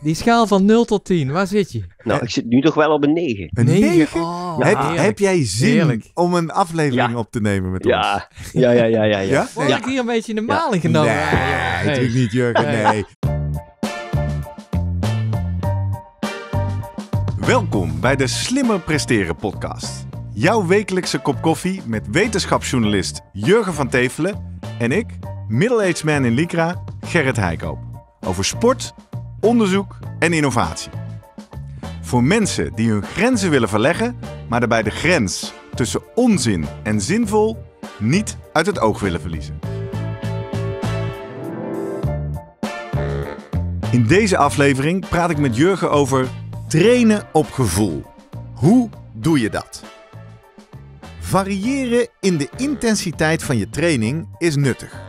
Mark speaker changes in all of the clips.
Speaker 1: Die schaal van 0 tot 10, waar zit je? Nou, ik zit nu toch wel op een 9. Een 9? heb, heb, jij zin om een aflevering
Speaker 2: op te nemen met ons? Ja, ja, ja, ja. ja, ja? Word ik
Speaker 3: hier een beetje in de maling genomen? Nee, nee, natuurlijk
Speaker 2: niet, Jurgen, nee. nee. Welkom bij de Slimmer Presteren podcast. Jouw wekelijkse kop koffie met wetenschapsjournalist Jurgen van Tevelen en ik, middle-aged man in Lycra, Gerrit Heikoop. Over sport onderzoek en innovatie. Voor mensen die hun grenzen willen verleggen, maar daarbij de grens tussen onzin en zinvol niet uit het oog willen verliezen. In deze aflevering praat ik met Jurgen over trainen op gevoel. Hoe doe je dat? Variëren in de intensiteit van je training is nuttig.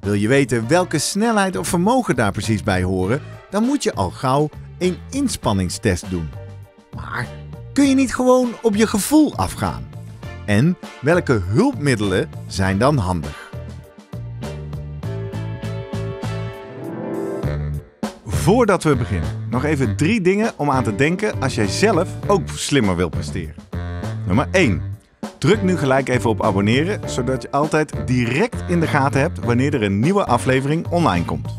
Speaker 2: Wil je weten welke snelheid of vermogen daar precies bij horen dan moet je al gauw een inspanningstest doen. Maar kun je niet gewoon op je gevoel afgaan? En welke hulpmiddelen zijn dan handig? Voordat we beginnen, nog even drie dingen om aan te denken als jij zelf ook slimmer wil presteren. Nummer 1. Druk nu gelijk even op abonneren, zodat je altijd direct in de gaten hebt wanneer er een nieuwe aflevering online komt.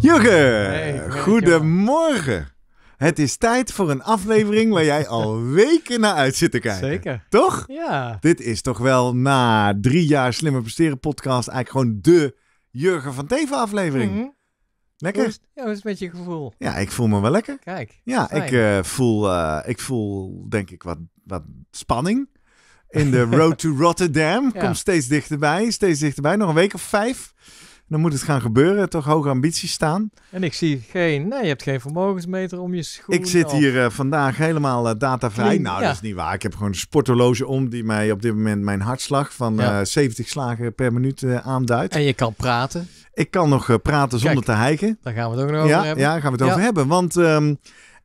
Speaker 2: Jurgen, hey, goedemorgen. Het is tijd voor een aflevering waar jij al weken naar uit zit te kijken. Zeker.
Speaker 4: Toch? Ja.
Speaker 2: Dit is toch wel na drie jaar Slimmer Presteren podcast eigenlijk gewoon de Jurgen van Teven aflevering. Mhm. Lekker? is,
Speaker 3: ja, hoe is met je gevoel? Ja, ik voel me wel lekker. Kijk. Ja, ik,
Speaker 2: eh, voel, eh, ik voel denk ik wat, wat spanning.
Speaker 3: In de road
Speaker 2: to Rotterdam. Komt steeds dichterbij, steeds dichterbij. Nog een week of vijf. Dan moet het gaan gebeuren, toch hoge ambities staan.
Speaker 3: En ik zie geen, nee, je hebt geen vermogensmeter om je schoen. Ik zit hier
Speaker 2: eh, vandaag helemaal eh, datavrij. nou, dat is niet waar. Ik heb gewoon een sporthorloge om die mij op dit moment mijn hartslag van 70 eh, slagen per minuut aanduidt. En je kan praten. Ik kan nog praten zonder te hijgen. Daar gaan we het ook nog over hebben. Ja, gaan we het over hebben. Want... Ehm,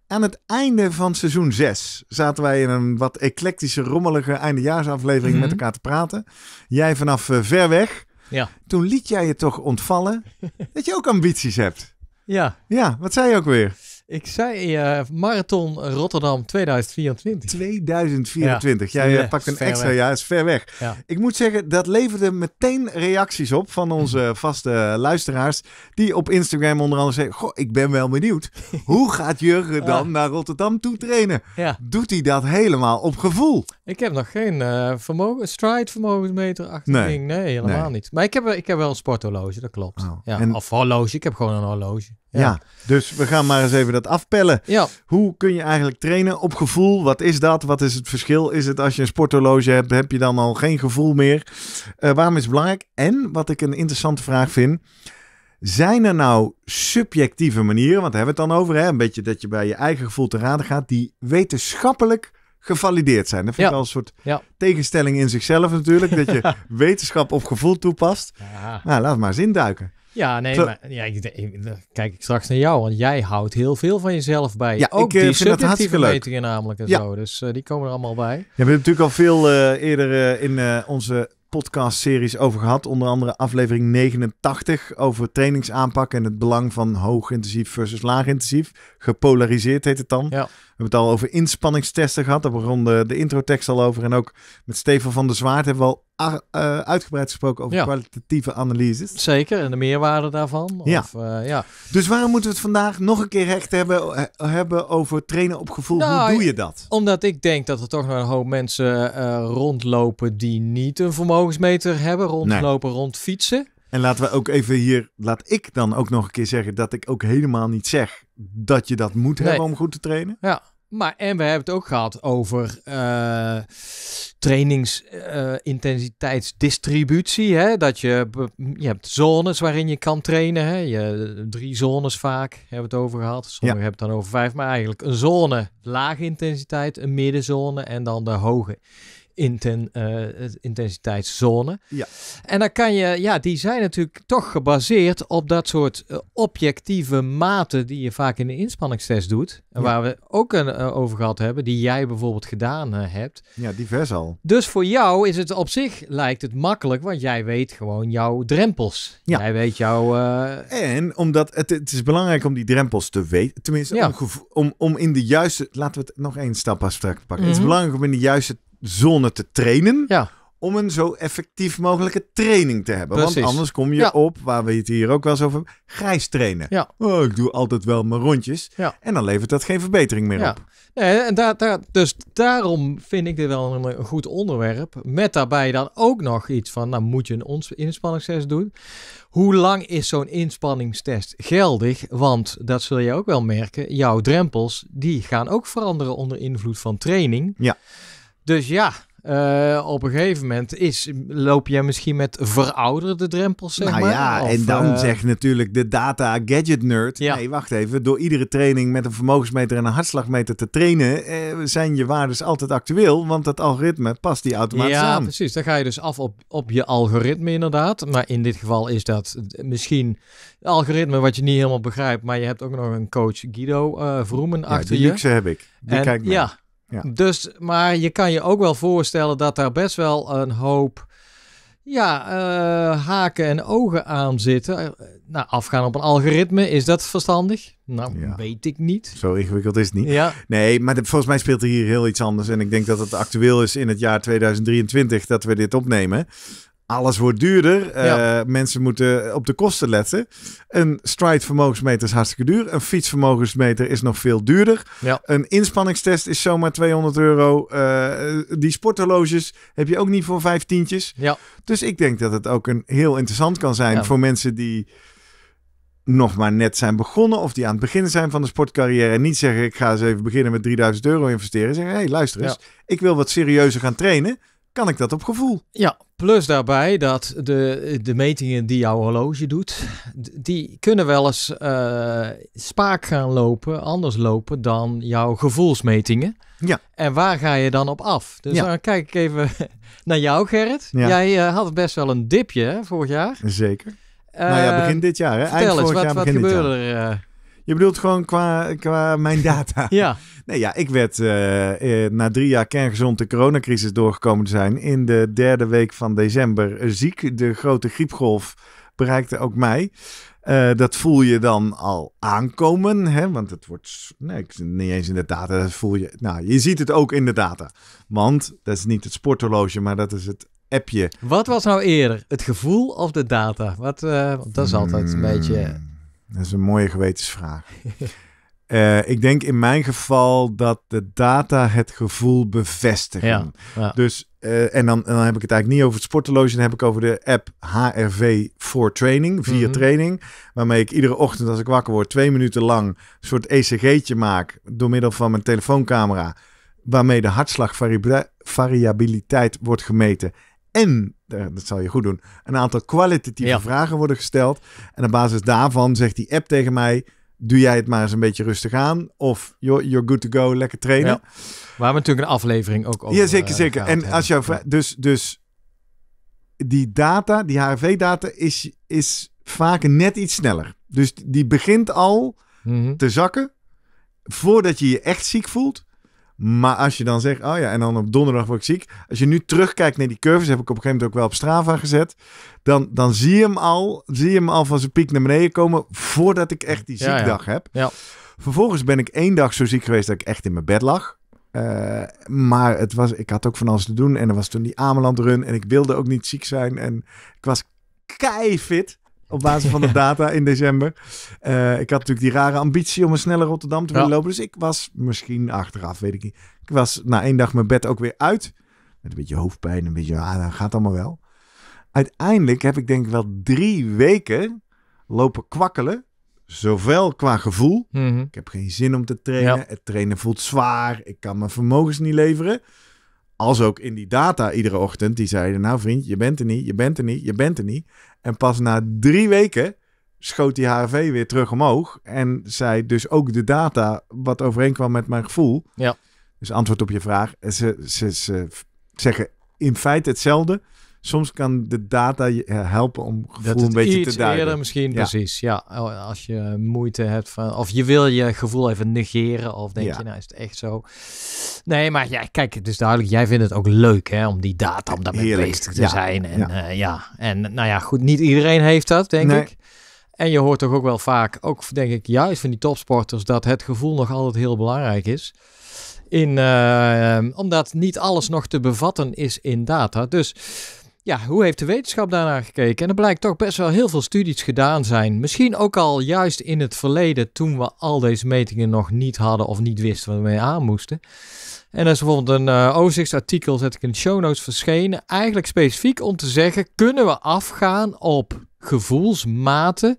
Speaker 2: aan het einde van seizoen 6 zaten wij in een wat eclectische, rommelige eindejaarsaflevering met mhm. elkaar te praten. Jij vanaf ver weg. Ja. Toen liet jij je toch ontvallen dat je ook ambities hebt. Ja. Ja, wat zei je ook weer?
Speaker 3: Ik zei eh, Marathon Rotterdam 2024.
Speaker 2: 2024. Ja. Jij eh, pakt een extra weg. jaar, is ver weg. Ik moet zeggen, dat leverde meteen reacties op van onze vaste eh, luisteraars. Die op Instagram onder andere zeiden, goh, ik ben wel benieuwd. Hoe gaat Jurgen dan naar Rotterdam toe trainen? Doet hij dat helemaal op gevoel? Ik heb nog geen uh, vermogen, stride vermogensmeter achter nee. ding. Nee, helemaal niet. Maar
Speaker 3: ik heb, ik heb wel een sporthorloge, dat klopt. Oh. Ja, Of horloge, ik heb gewoon een horloge. Ja.
Speaker 2: dus we gaan maar eens even dat afpellen. Ja. Hoe kun je eigenlijk trainen op gevoel? Wat is dat? Wat is het verschil? Is het als je een sporthorloge hebt, heb je dan al geen gevoel meer? Eh, waarom is het belangrijk? En wat ik een interessante vraag vind. Zijn er nou subjectieve manieren, want daar hebben we het dan over, hè? een beetje dat je bij je eigen gevoel te raden gaat, die wetenschappelijk gevalideerd zijn. Dat vind ik al een soort tegenstelling in zichzelf natuurlijk. Dat je wetenschap op gevoel toepast. Nou, laat maar eens induiken. Ja, nee, maar
Speaker 3: ja, ik, kijk ik straks naar jou, want jij houdt heel veel van jezelf bij. Ja, ook ik, eh, die subjectieve metingen namelijk en ja. zo, dus eh, die komen er allemaal bij. Ja, we
Speaker 2: hebben natuurlijk al veel uh, eerder in onze podcast-series over gehad. Onder andere aflevering 89 over trainingsaanpak en het belang van hoog intensief versus laag intensief. Gepolariseerd heet het dan. Ja. We hebben het al over inspanningstesten gehad. Daar begon de, de introtekst al over. En ook met Steven van der Zwaard hebben we al uh, uitgebreid gesproken over kwalitatieve analyses. Zeker, en de meerwaarde daarvan. Ja. Of, eh, ja. Dus waarom moeten we het vandaag nog een keer echt hebben, eh, hebben over trainen op gevoel? Hoe nou, doe je dat?
Speaker 3: Omdat ik denk dat er toch nog een hoop mensen rondlopen die niet een vermogensmeter
Speaker 2: hebben. Rondlopen, rond fietsen. En laten we ook even hier, laat ik dan ook nog een keer zeggen dat ik ook helemaal niet zeg dat je dat moet hebben om goed te trainen.
Speaker 3: Ja, maar en we hebben het ook gehad over eh, trainingsintensiteitsdistributie. hè? dat je, je hebt zones waarin je kan trainen. Hè? Je, drie zones vaak hebben we het over gehad. Sommigen hebben het dan over vijf. Maar eigenlijk een zone, lage intensiteit, een middenzone en dan de hoge inten, uh, intensiteitszone. Ja. En dan kan je, ja, die zijn natuurlijk toch gebaseerd op dat soort eh, objectieve maten die je vaak in de inspanningstest doet. En waar we ook een, eh, over gehad hebben, die jij bijvoorbeeld gedaan hebt.
Speaker 2: Ja, divers al.
Speaker 3: Dus voor jou is het op zich, lijkt het makkelijk, want jij weet gewoon jouw drempels.
Speaker 2: Ja. Jij weet jouw... En omdat het, het is belangrijk om die drempels te weten, tenminste om, om, om in de juiste, laten we het nog één stap abstract pakken. Het is mhm. belangrijk om in de juiste zone te trainen. Om een zo effectief mogelijke training te hebben. Want anders kom je op, waar we het hier ook wel eens over hebben, grijs trainen. Ja. Oh, ik doe altijd wel mijn rondjes. En dan levert dat geen verbetering meer op. Nee, en daar, daar,
Speaker 3: dus daarom vind ik dit wel een, goed onderwerp. Met daarbij dan ook nog iets van, nou moet je een inspanningstest doen. Hoe lang is zo'n inspanningstest geldig? Want dat zul je ook wel merken, jouw drempels die gaan ook veranderen onder invloed van training. Ja. Dus ja, eh, op een gegeven moment is, loop je misschien met verouderde drempels, zeg nou maar. ja, en dan eh, zegt
Speaker 2: natuurlijk de data gadget nerd... nee, wacht even, door iedere training met een vermogensmeter en een hartslagmeter te trainen... Eh, zijn je waarden altijd actueel, want dat algoritme past die automatisch aan. Ja,
Speaker 3: precies. Dan ga je dus af op, op je algoritme inderdaad. Maar in dit geval is dat misschien algoritme wat je niet helemaal begrijpt... maar je hebt ook nog een coach Guido uh, Vroemen ja, achter die je. luxe heb ik. Die kijk Ja, dus, maar je kan je ook wel voorstellen dat daar best wel een hoop ja, eh, haken en ogen aan zitten. Eh, nou, afgaan op een algoritme, is dat verstandig? Nou, weet ik niet.
Speaker 2: Zo ingewikkeld is het niet. Ja. Nee, maar volgens mij speelt er hier heel iets anders. En ik denk dat het actueel is in het jaar 2023 dat we dit opnemen alles wordt duurder. Eh, mensen moeten op de kosten letten. Een stride vermogensmeter is hartstikke duur. Een fietsvermogensmeter is nog veel duurder. Een inspanningstest is zomaar 200 euro. Eh, die sporthorloges heb je ook niet voor vijf tientjes. Ja. Dus ik denk dat het ook een heel interessant kan zijn voor mensen die nog maar net zijn begonnen of die aan het begin zijn van de sportcarrière en niet zeggen ik ga eens even beginnen met 3000 euro investeren. Zeggen hé hey, luister eens, ik wil wat serieuzer gaan trainen kan ik dat op gevoel.
Speaker 3: Ja, plus daarbij dat de, de metingen die jouw horloge doet, die kunnen wel eens eh, spaak gaan lopen, anders lopen dan jouw gevoelsmetingen. Ja. En waar ga je dan op af? Dus dan kijk ik even naar jou, Gerrit. Ja. Jij eh, had best wel
Speaker 2: een dipje vorig jaar. Zeker. Uh, nou ja, begin dit jaar. Hè? Eind vorig eens, wat, jaar, wat gebeurde je bedoelt gewoon qua, qua mijn data. Ja. Nee, ja, ik werd eh, eh, na drie jaar kerngezond de coronacrisis doorgekomen te zijn. In de derde week van december eh, ziek. De grote griepgolf bereikte ook mij. dat voel je dan al aankomen, hè? want het wordt nee, ik, niet eens in de data. Dat voel je, nou, je ziet het ook in de data. Want dat is niet het sporthorloge, maar dat is het appje. Wat was nou
Speaker 3: eerder, het gevoel of de data? Wat, uh, dat is altijd een beetje hmm.
Speaker 2: Dat is een mooie gewetensvraag. Eh, ik denk in mijn geval dat de data het gevoel bevestigen. Dus, eh, en dan, dan, heb ik het eigenlijk niet over het sporteloge, dan heb ik over de app HRV voor Training, via mhm. training. Waarmee ik iedere ochtend als ik wakker word, twee minuten lang een soort ECG'tje maak door middel van mijn telefooncamera. Waarmee de hartslagvariabiliteit wordt gemeten en eh, dat zal je goed doen, een aantal kwalitatieve vragen worden gesteld. En op basis daarvan zegt die app tegen mij, doe jij het maar eens een beetje rustig aan. Of you're, you're good to go, lekker trainen. Ja.
Speaker 3: Waar we natuurlijk een aflevering ook over Ja, zeker, eh, zeker. En als
Speaker 2: jouw dus, dus die data, die HRV-data, is, is vaak net iets sneller. Dus die begint al mhm. te zakken voordat je je echt ziek voelt. Maar als je dan zegt, oh ja, en dan op donderdag word ik ziek. Als je nu terugkijkt naar die curves, heb ik op een gegeven moment ook wel op Strava gezet. Dan, dan zie, je hem al, zie je hem al van zijn piek naar beneden komen voordat ik echt die ziekdag heb. Ja. Vervolgens ben ik één dag zo ziek geweest dat ik echt in mijn bed lag. Eh, maar het was, ik had ook van alles te doen. En er was toen die Ameland run. En ik wilde ook niet ziek zijn. En ik was keifit op basis van de data in december. Eh, ik had natuurlijk die rare ambitie om een snelle Rotterdam te willen lopen. Dus ik was misschien achteraf, weet ik niet. Ik was na één dag mijn bed ook weer uit. Met een beetje hoofdpijn, een beetje, ah, dat gaat allemaal wel. Uiteindelijk heb ik denk ik wel drie weken lopen kwakkelen. Zowel qua gevoel. Mhm. Ik heb geen zin om te trainen. Het trainen voelt zwaar. Ik kan mijn vermogens niet leveren. Als ook in die data iedere ochtend. Die zeiden, nou vriend, je bent er niet, je bent er niet, je bent er niet. En pas na drie weken schoot die HRV weer terug omhoog. En zij dus ook de data wat overeenkwam met mijn gevoel. Ja. Dus antwoord op je vraag. Ze, ze, ze zeggen in feite hetzelfde soms kan de data je eh, helpen om gevoel een beetje iets te duiden. misschien, ja. precies. Ja, oh, als je moeite
Speaker 3: hebt van, of je wil je gevoel even negeren, of denk je, nou is het echt zo. Nee, maar ja, kijk, het is duidelijk, jij vindt het ook leuk hè, om die data, om daarmee bezig te zijn. En ja. Eh, ja, en nou ja, goed, niet iedereen heeft dat, denk ik. En je hoort toch ook wel vaak, ook denk ik juist van die topsporters, dat het gevoel nog altijd heel belangrijk is. In, eh, omdat niet alles nog te bevatten is in data. Dus ja, hoe heeft de wetenschap daarnaar gekeken? En er blijkt toch best wel heel veel studies gedaan zijn. Misschien ook al juist in het verleden toen we al deze metingen nog niet hadden of niet wisten waar we mee aan moesten. En er is bijvoorbeeld een uh, overzichtsartikel, zet ik in de show notes verschenen. Eigenlijk specifiek om te zeggen, kunnen we afgaan op gevoelsmaten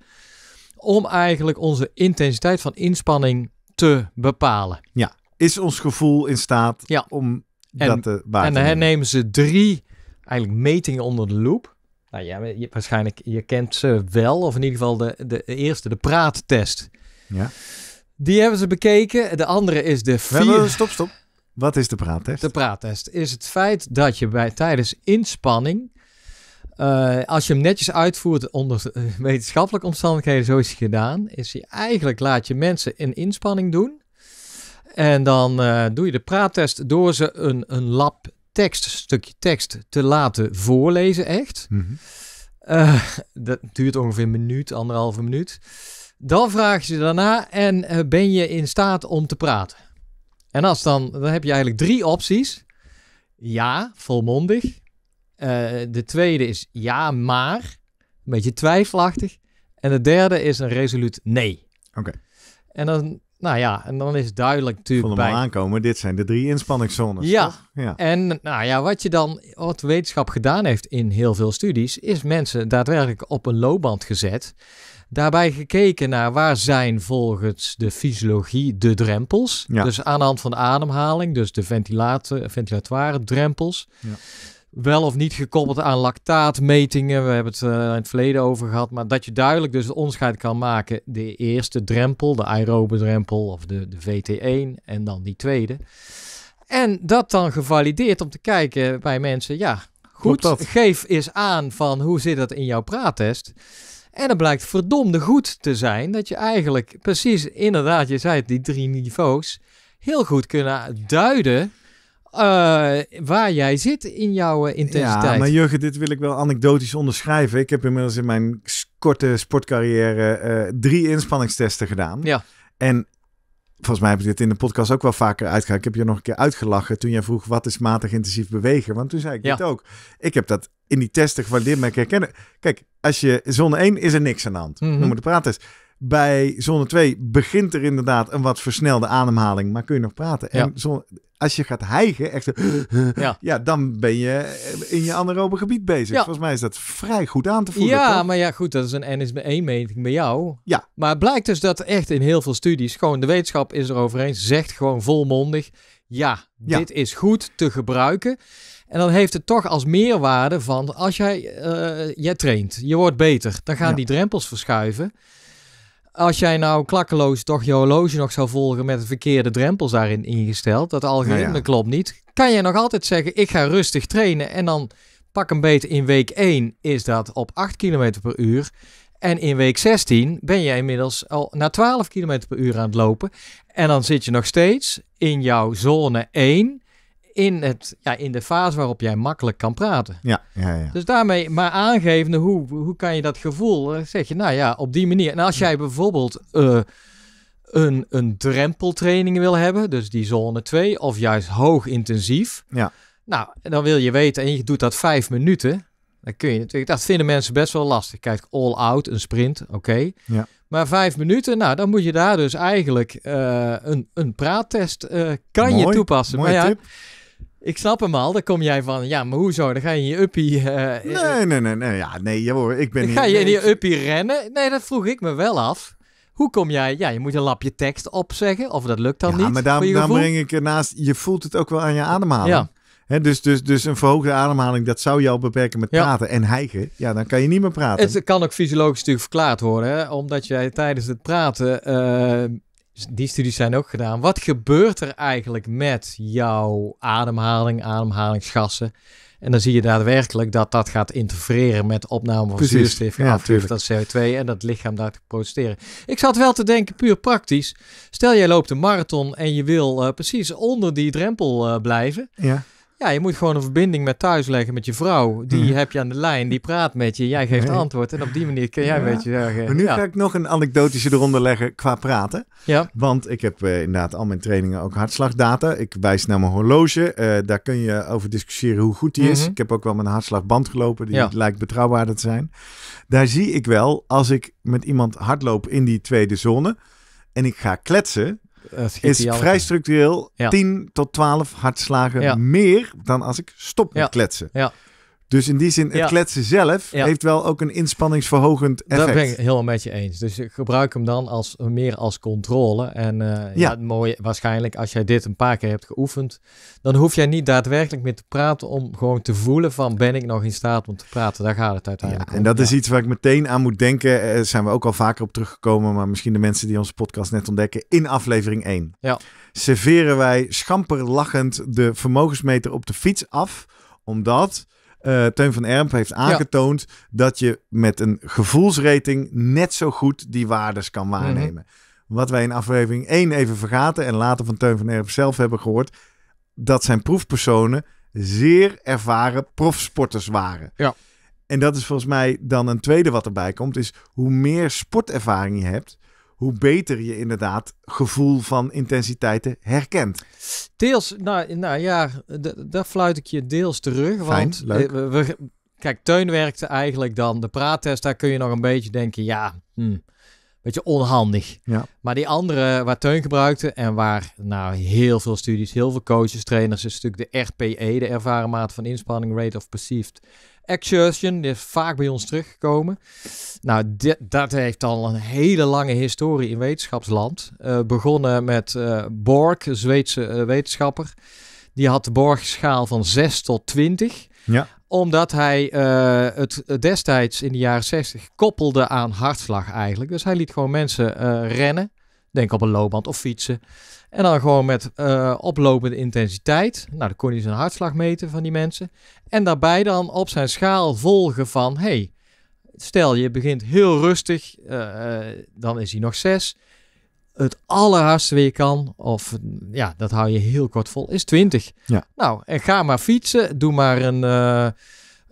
Speaker 3: om eigenlijk onze intensiteit van inspanning te bepalen. Ja, is ons gevoel in staat om dat te waarnemen? En dan nemen ze drie eigenlijk metingen onder de loep. Nou ja, je, waarschijnlijk, je kent ze wel, of in ieder geval de, de eerste, de praattest. Ja. Die hebben ze bekeken. De andere is de vier... stop, stop. Wat is de praattest? De praattest is het feit dat je bij, tijdens inspanning, eh, als je hem netjes uitvoert onder eh, wetenschappelijke omstandigheden, zoals hij gedaan, is hij eigenlijk laat je mensen een inspanning doen. En dan eh, doe je de praattest door ze een, een lab tekst, stukje tekst, te laten voorlezen echt. Mhm. Eh, dat duurt ongeveer een minuut, anderhalve minuut. Dan vraag je ze daarna en eh, ben je in staat om te praten? En als dan, dan heb je eigenlijk drie opties. Ja, volmondig. Eh, de tweede is ja, maar. Een beetje twijfelachtig. En de derde is een resoluut nee. Oké. En dan nou ja, en dan is duidelijk natuurlijk Van bij...
Speaker 2: aankomen, dit zijn de drie inspanningszones, ja. Toch? ja.
Speaker 3: en nou ja, wat je dan, wat wetenschap gedaan heeft in heel veel studies, is mensen daadwerkelijk op een loopband gezet. Daarbij gekeken naar waar zijn volgens de fysiologie de drempels. Ja. Dus aan de hand van de ademhaling, dus de ventilatoire drempels. Ja wel of niet gekoppeld aan lactaatmetingen. We hebben het eh, in het verleden over gehad. Maar dat je duidelijk dus het onderscheid kan maken. De eerste drempel, de aerobe drempel of de, de VT1 en dan die tweede. En dat dan gevalideerd om te kijken bij mensen. Ja, goed, geef eens aan van hoe zit dat in jouw praattest. En het blijkt verdomde goed te zijn. Dat je eigenlijk precies, inderdaad, je zei het, die drie niveaus heel goed kunnen duiden eh, waar jij zit in jouw eh, intensiteit. Ja, maar
Speaker 2: Jurgen, dit wil ik wel anekdotisch onderschrijven. Ik heb inmiddels in mijn korte sportcarrière eh, drie inspanningstesten gedaan. Ja. En volgens mij heb ik dit in de podcast ook wel vaker uitgehaald. Ik heb je nog een keer uitgelachen toen jij vroeg wat is matig intensief bewegen. Want toen zei ik dit ook. Ik heb dat in die testen gevalideerd, maar herkennen. Kijk, als je zone 1 is er niks aan de hand. Mhm. Noem maar de praat bij zone 2 begint er inderdaad een wat versnelde ademhaling, maar kun je nog praten. En als je gaat hijgen, echt, ja. dan ben je in je anaerobe gebied bezig. Volgens mij is dat vrij goed aan te voelen. Ja,
Speaker 3: maar ja, goed, dat is een NSB-meting bij jou. Ja. Maar het blijkt dus dat echt in heel veel studies, gewoon de wetenschap is erover eens, zegt gewoon volmondig, ja, dit is goed te gebruiken. En dan heeft het toch als meerwaarde van, als jij, eh, jij traint, je wordt beter, dan gaan die drempels verschuiven als jij nou klakkeloos toch je horloge nog zou volgen met de verkeerde drempels daarin ingesteld, dat algoritme nou klopt niet, kan jij nog altijd zeggen: ik ga rustig trainen en dan pak een beetje in week 1 is dat op 8 km per uur. En in week 16 ben jij inmiddels al naar 12 km per uur aan het lopen. En dan zit je nog steeds in jouw zone 1 in, het, ja, in de fase waarop jij makkelijk kan praten. Ja, ja, ja. Dus daarmee maar aangeven, hoe, hoe kan je dat gevoel, eh, zeg je, nou ja, op die manier. En als jij bijvoorbeeld eh, een, een drempeltraining wil hebben, dus die zone 2, of juist hoog intensief. Ja. Nou, dan wil je weten, en je doet dat vijf minuten, dan kun je natuurlijk, dat vinden mensen best wel lastig. Kijk, all out, een sprint, oké. Ja. Maar vijf minuten, nou, dan moet je daar dus eigenlijk eh, een, een praattest kan je toepassen. Mooie maar ja, tip. Ik snap hem al, dan kom jij van, ja, maar hoezo? Dan ga je je uppie... Uh, nee, nee, nee, nee, ja,
Speaker 2: nee, hoor, ik ben Ga je in je
Speaker 3: uppie rennen? Nee, dat vroeg ik me wel af. Hoe kom jij? Ja, je moet een lapje tekst opzeggen, of dat lukt dan ja, niet. Maar daar, daar breng
Speaker 2: ik ernaast, je voelt het ook wel aan je ademhaling. Ja. dus, dus, dus een verhoogde ademhaling, dat zou jou beperken met praten en hijgen. Ja, dan kan je niet meer praten.
Speaker 3: Het kan ook fysiologisch natuurlijk verklaard worden, hè? omdat jij tijdens het praten eh, dus die studies zijn ook gedaan. Wat gebeurt er eigenlijk met jouw ademhaling, ademhalingsgassen? En dan zie je daadwerkelijk dat dat gaat interfereren met opname van zuurstof, ja, dat CO2 en dat lichaam daar te protesteren. Ik zat wel te denken, puur praktisch. Stel jij loopt een marathon en je wil eh, precies onder die drempel eh, blijven. Ja. Ja, je moet gewoon een verbinding met thuis leggen met je vrouw. Die mhm. heb je aan de lijn, die praat met je, jij geeft antwoord. En op die manier kun jij ja. een beetje zeggen. Eh, maar nu ga
Speaker 2: ik nog een anekdotische eronder leggen qua praten. Ja. Want ik heb eh, inderdaad al mijn trainingen ook hartslagdata. Ik wijs naar mijn horloge. Eh, daar kun je over discussiëren hoe goed die is. Mhm. Ik heb ook wel mijn hartslagband gelopen. Die lijkt betrouwbaarder te zijn. Daar zie ik wel, als ik met iemand hardloop in die tweede zone en ik ga kletsen, eh, is vrij structureel 10 tot 12 hartslagen meer dan als ik stop met kletsen. Ja. Dus in die zin, het kletsen zelf heeft wel ook een inspanningsverhogend effect. Dat ben ik helemaal
Speaker 3: met je eens. Dus gebruik hem dan als, meer als controle. En eh, ja. mooi, waarschijnlijk als jij dit een paar keer hebt geoefend, dan hoef jij niet daadwerkelijk meer te praten om gewoon te voelen van ben ik nog in staat om te praten. Daar gaat het
Speaker 2: uiteindelijk om. En dat is iets waar ik meteen aan moet denken. Daar eh, eh, zijn we ook al vaker op teruggekomen, maar misschien de mensen die onze podcast net ontdekken in aflevering 1. Ja. Serveren wij schamper lachend de vermogensmeter op de fiets af, omdat eh, Teun van Erp heeft aangetoond dat je met een gevoelsrating net zo goed die waardes kan mhm. waarnemen. Wat wij in aflevering 1 even vergaten en later van Teun van Erp zelf hebben gehoord, dat zijn proefpersonen zeer ervaren profsporters waren. Ja. En dat is volgens mij dan een tweede wat erbij komt, is hoe meer sportervaring je hebt, hoe beter je inderdaad gevoel van intensiteiten herkent. Deels, nou, nou ja,
Speaker 3: daar fluit ik je deels terug. want eh, kijk, Teun werkte eigenlijk dan de praattest. Daar kun je nog een beetje denken, ja, hm, beetje onhandig. Ja. Maar die andere waar Teun gebruikte en waar nou heel veel studies, heel veel coaches, trainers, is natuurlijk de RPE, de ervaren maat van inspanning, rate of perceived Exertion is vaak bij ons teruggekomen. Nou, dit, dat heeft al een hele lange historie in wetenschapsland. Eh, begonnen met uh, Borg, een Zweedse eh, wetenschapper. Die had de Borgschaal van 6 tot 20. Ja. Omdat hij het destijds in de jaren 60 koppelde aan hartslag eigenlijk. Dus hij liet gewoon mensen rennen. Denk op een loopband of fietsen. En dan gewoon met eh, oplopende intensiteit. Nou, dan kon je een hartslag meten van die mensen. En daarbij dan op zijn schaal volgen van... Hey, stel je begint heel rustig, eh, dan is hij nog 6. Het allerhardste weer kan, of ja, dat hou je heel kort vol, is 20. Ja. Nou, en ga maar fietsen. Doe maar een, eh,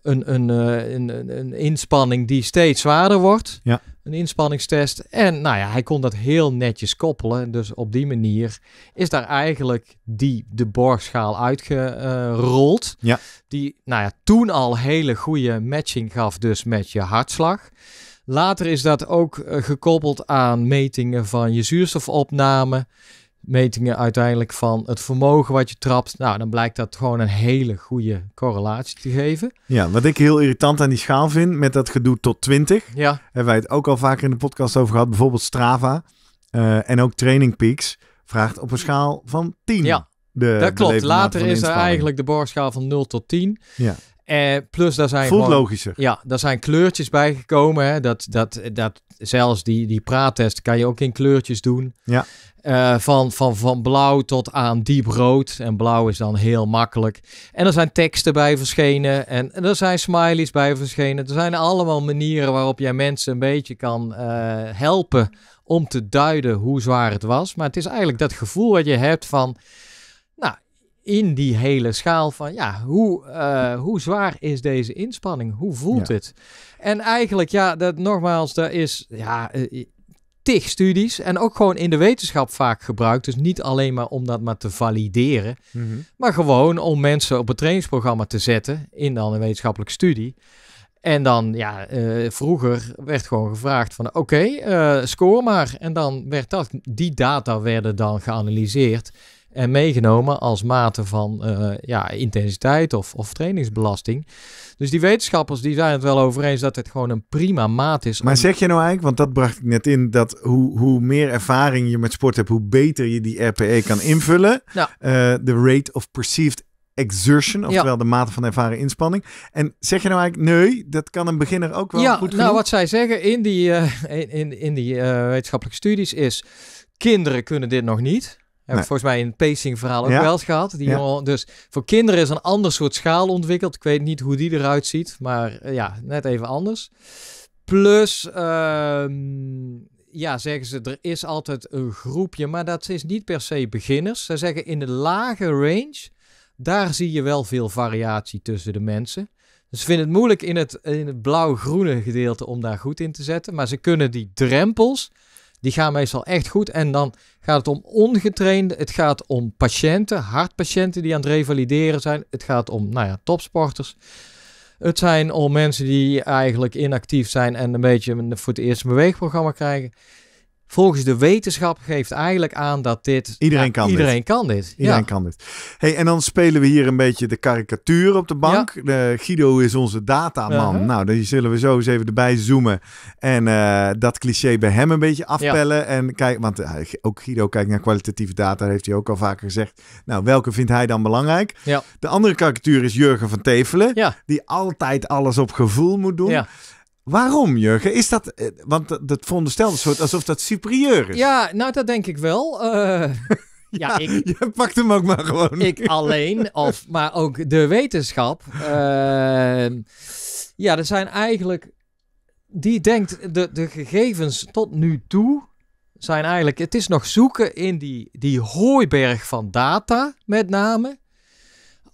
Speaker 3: een, een, een, een, inspanning die steeds zwaarder wordt. Ja een inspanningstest. En nou ja, hij kon dat heel netjes koppelen. Dus op die manier is daar eigenlijk die, de borgschaal uitgerold. Ja. Die nou ja, toen al hele goede matching gaf dus met je hartslag. Later is dat ook eh, gekoppeld aan metingen van je zuurstofopname metingen uiteindelijk van het vermogen wat je trapt. Nou, dan blijkt dat gewoon een hele goede correlatie te geven.
Speaker 2: Ja, wat ik heel irritant aan die schaal vind met dat gedoe tot 20. Ja. Hebben wij het ook al vaker in de podcast over gehad. Bijvoorbeeld Strava eh, en ook Training Peaks vraagt op een schaal van 10. Ja, de dat klopt. Later is er eigenlijk
Speaker 3: de borgschaal van 0 tot 10. Ja. Uh, plus daar zijn. logischer. Ja, daar zijn kleurtjes bijgekomen. Hè? Dat, dat, dat, zelfs die, die praattest kan je ook in kleurtjes doen. Ja. Eh, van, van, van blauw tot aan diep rood. En blauw is dan heel makkelijk. En er zijn teksten bij verschenen. En, er zijn smileys bij verschenen. Er zijn allemaal manieren waarop jij mensen een beetje kan eh, helpen om te duiden hoe zwaar het was. Maar het is eigenlijk dat gevoel wat je hebt van in die hele schaal van ja, hoe, eh, hoe zwaar is deze inspanning? Hoe voelt het? En eigenlijk, ja, dat nogmaals, daar is ja, eh, eh, tig studies en ook gewoon in de wetenschap vaak gebruikt. Dus niet alleen maar om dat maar te valideren, mhm. maar gewoon om mensen op het trainingsprogramma te zetten in dan een wetenschappelijk studie. En dan, ja, vroeger werd gewoon gevraagd van, oké, okay, score maar. En dan werd dat, die data werden dan geanalyseerd en meegenomen als mate van eh, ja, intensiteit of, of trainingsbelasting. Dus die wetenschappers die zijn het wel over eens dat het gewoon een prima maat is. Maar zeg je
Speaker 2: nou eigenlijk, want dat bracht ik net in, dat hoe, hoe meer ervaring je met sport hebt, hoe beter je die RPE kan invullen. Eh, de rate of perceived exertion, oftewel de mate van ervaren inspanning. En zeg je nou eigenlijk, nee, dat kan een beginner ook wel goed Ja, nou wat zij
Speaker 3: zeggen in die, eh, in, in, in die wetenschappelijke studies is, kinderen kunnen dit nog niet. Hebben volgens mij een pacing verhaal ook wel eens gehad. Die jongen, dus voor kinderen is een ander soort schaal ontwikkeld. Ik weet niet hoe die eruit ziet, maar eh, ja, net even anders. Plus, ehm, ja, zeggen ze, er is altijd een groepje, maar dat is niet per se beginners. Ze zeggen in de lage range, daar zie je wel veel variatie tussen de mensen. Dus ze vinden het moeilijk in het, in het blauw-groene gedeelte om daar goed in te zetten. Maar ze kunnen die drempels die gaan meestal echt goed. En dan gaat het om ongetrainde, het gaat om patiënten, hartpatiënten die aan het revalideren zijn. Het gaat om, nou ja, topsporters. Het zijn om mensen die eigenlijk inactief zijn en een beetje voor het eerst een beweegprogramma krijgen. Volgens de wetenschap geeft eigenlijk aan dat dit... Iedereen kan iedereen dit. kan dit. Iedereen kan
Speaker 2: dit. Hey, en dan spelen we hier een beetje de karikatuur op de bank. Eh, Guido is onze dataman. Uh-huh. Nou, dan zullen we zo eens even erbij zoomen. En eh, dat cliché bij hem een beetje afpellen. En kijk, want eh, ook Guido kijkt naar kwalitatieve data, heeft hij ook al vaker gezegd. Nou, welke vindt hij dan belangrijk? De andere karikatuur is Jurgen van Tevelen. Die altijd alles op gevoel moet doen. Ja. Waarom, Jurgen? Is dat, eh, want dat veronderstelt soort alsof dat superieur is. Ja,
Speaker 3: nou dat denk ik wel. Eh, ja, ik, je pakt hem ook maar gewoon. Ik alleen, of, maar ook de wetenschap. Eh, ja, er zijn eigenlijk, die denkt de, de gegevens tot nu toe zijn eigenlijk, het is nog zoeken in die, die hooiberg van data met name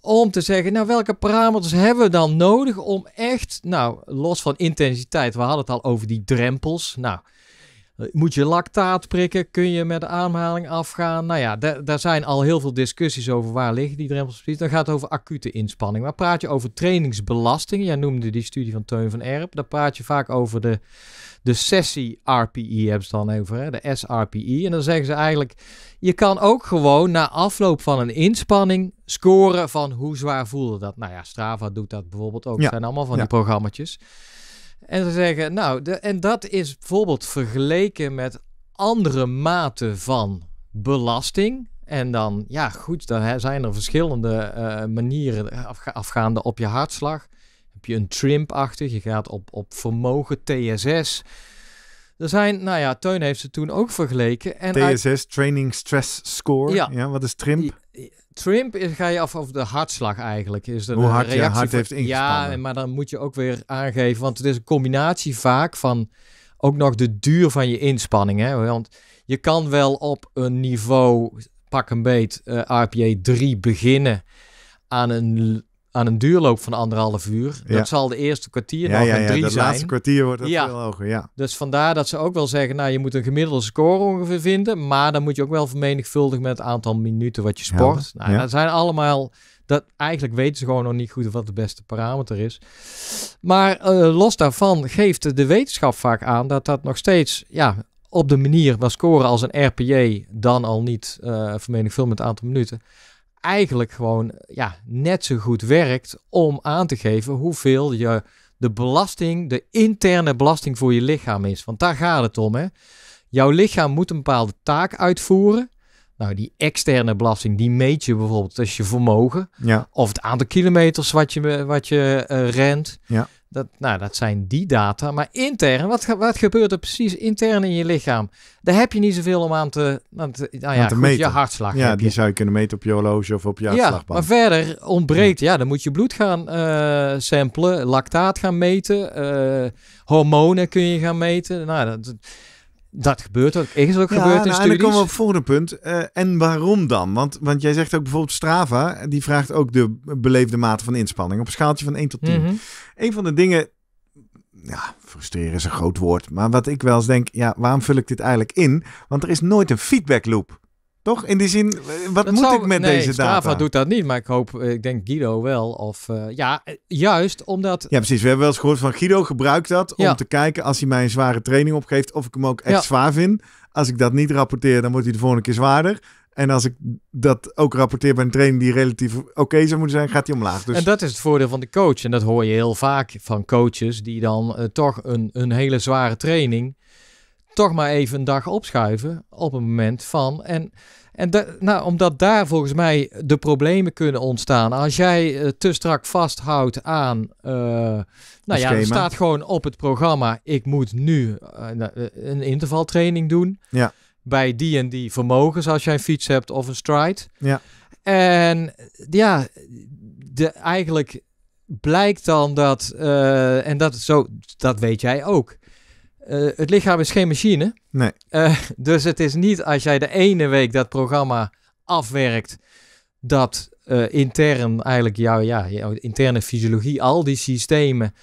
Speaker 3: om te zeggen, nou welke parameters hebben we dan nodig om echt, nou los van intensiteit, we hadden het al over die drempels. Nou, eh, moet je lactaat prikken? Kun je met de aanhaling afgaan? Nou ja, daar zijn al heel veel discussies over waar liggen die drempels precies. Dan gaat het over acute inspanning. Maar praat je over trainingsbelasting, jij noemde die studie van Teun van Erp, dan praat je vaak over de, de sessie RPI, hebben ze dan over, hè? de SRPI. En dan zeggen ze eigenlijk, je kan ook gewoon na afloop van een inspanning scoren van hoe zwaar voelde dat. Nou ja, Strava doet dat bijvoorbeeld ook. Ja. zijn allemaal van die programma's. En ze zeggen, nou, de, en dat is bijvoorbeeld vergeleken met andere maten van belasting. En dan, ja, goed, dan zijn er verschillende eh, manieren afgaande op je hartslag. Heb je een trimp-achtig, je gaat op, op vermogen, TSS. Er zijn, nou ja, Teun heeft ze toen ook vergeleken. En
Speaker 2: TSS, Training Stress Score. Ja. ja wat is TRIMP?
Speaker 3: Trimp is, ga je af over de hartslag eigenlijk. Is de Hoe hard reactie heeft ingespannen. Ja, maar dan moet je ook weer aangeven. Want het is een combinatie vaak van ook nog de duur van je inspanning. Hè? Want je kan wel op een niveau, pak een beet, eh, RPA 3 beginnen aan een aan een duurloop van anderhalf uur. Dat zal de eerste kwartier ja, nog ja, een drie zijn. Ja, laatste kwartier wordt dat veel hoger, ja. Dus vandaar dat ze ook wel zeggen, nou, je moet een gemiddelde score ongeveer vinden, maar dan moet je ook wel vermenigvuldigen met het aantal minuten wat je sport. Nou, dat zijn allemaal, dat, eigenlijk weten ze gewoon nog niet goed wat de beste parameter is. Maar eh, los daarvan geeft de wetenschap vaak aan dat dat nog steeds, ja, op de manier waar scoren als een RPA dan al niet uh, vermenigvuldigd met het aantal minuten eigenlijk gewoon ja, net zo goed werkt om aan te geven hoeveel je de belasting, de interne belasting voor je lichaam is. Want daar gaat het om. Hè? Jouw lichaam moet een bepaalde taak uitvoeren. Nou, die externe belasting, die meet je bijvoorbeeld als je vermogen. Ja. Of het aantal kilometers wat je, wat je eh, rent. Ja. Dat, nou, dat zijn die data. Maar intern, wat, wat gebeurt er precies intern in je lichaam? Daar heb je niet zoveel om aan te, eh, nou aan te, nou ja, goed, meten. je hartslag. Ja,
Speaker 2: die zou je kunnen meten op je horloge of op je hartslagband. Ja, maar
Speaker 3: verder ontbreekt, ja. dan moet je bloed gaan eh, samplen, lactaat gaan meten, eh, hormonen kun je gaan meten. Nou, dat, dat gebeurt ook. Is ook ja, in nou, studies. En dan komen we op het
Speaker 2: volgende punt. Eh, en waarom dan? Want, want jij zegt ook bijvoorbeeld Strava, die vraagt ook de beleefde mate van inspanning op een schaaltje van 1 tot 10. Mm Een van de dingen, ja, frustreren is een groot woord, maar wat ik wel eens denk, ja, waarom vul ik dit eigenlijk in? Want er is nooit een feedback loop. Toch? In die zin, eh, wat moet ik met deze data? Strava doet
Speaker 3: dat niet, maar ik hoop, eh, ik denk Guido wel. Of eh, ja,
Speaker 2: juist omdat. Ja, precies. We hebben wel eens gehoord van Guido gebruikt dat om te kijken als hij mij een zware training opgeeft of ik hem ook echt zwaar vind. Als ik dat niet rapporteer, dan wordt hij de volgende keer zwaarder. En als ik dat ook rapporteer bij een training die relatief oké zou moeten zijn, gaat hij omlaag. Dus... En
Speaker 3: dat is het voordeel van de coach. En dat hoor je heel vaak van coaches die dan toch een, een hele zware training toch maar even een dag opschuiven op een moment van. En, en nou, omdat daar volgens mij de problemen kunnen ontstaan. Als jij eh, te strak vasthoudt aan, eh, nou ja, er staat gewoon op het programma, ik moet nu eh, nou, een intervaltraining doen. Ja. Bij die en die vermogens als jij een fiets hebt of een stride. Ja. En ja, de, eigenlijk blijkt dan dat, en dat, zo, dat weet jij ook eh, het lichaam is geen machine. Nee. Eh, dus het is niet als jij de ene week dat programma afwerkt, dat eh, intern eigenlijk jouw, ja, interne fysiologie, al die systemen,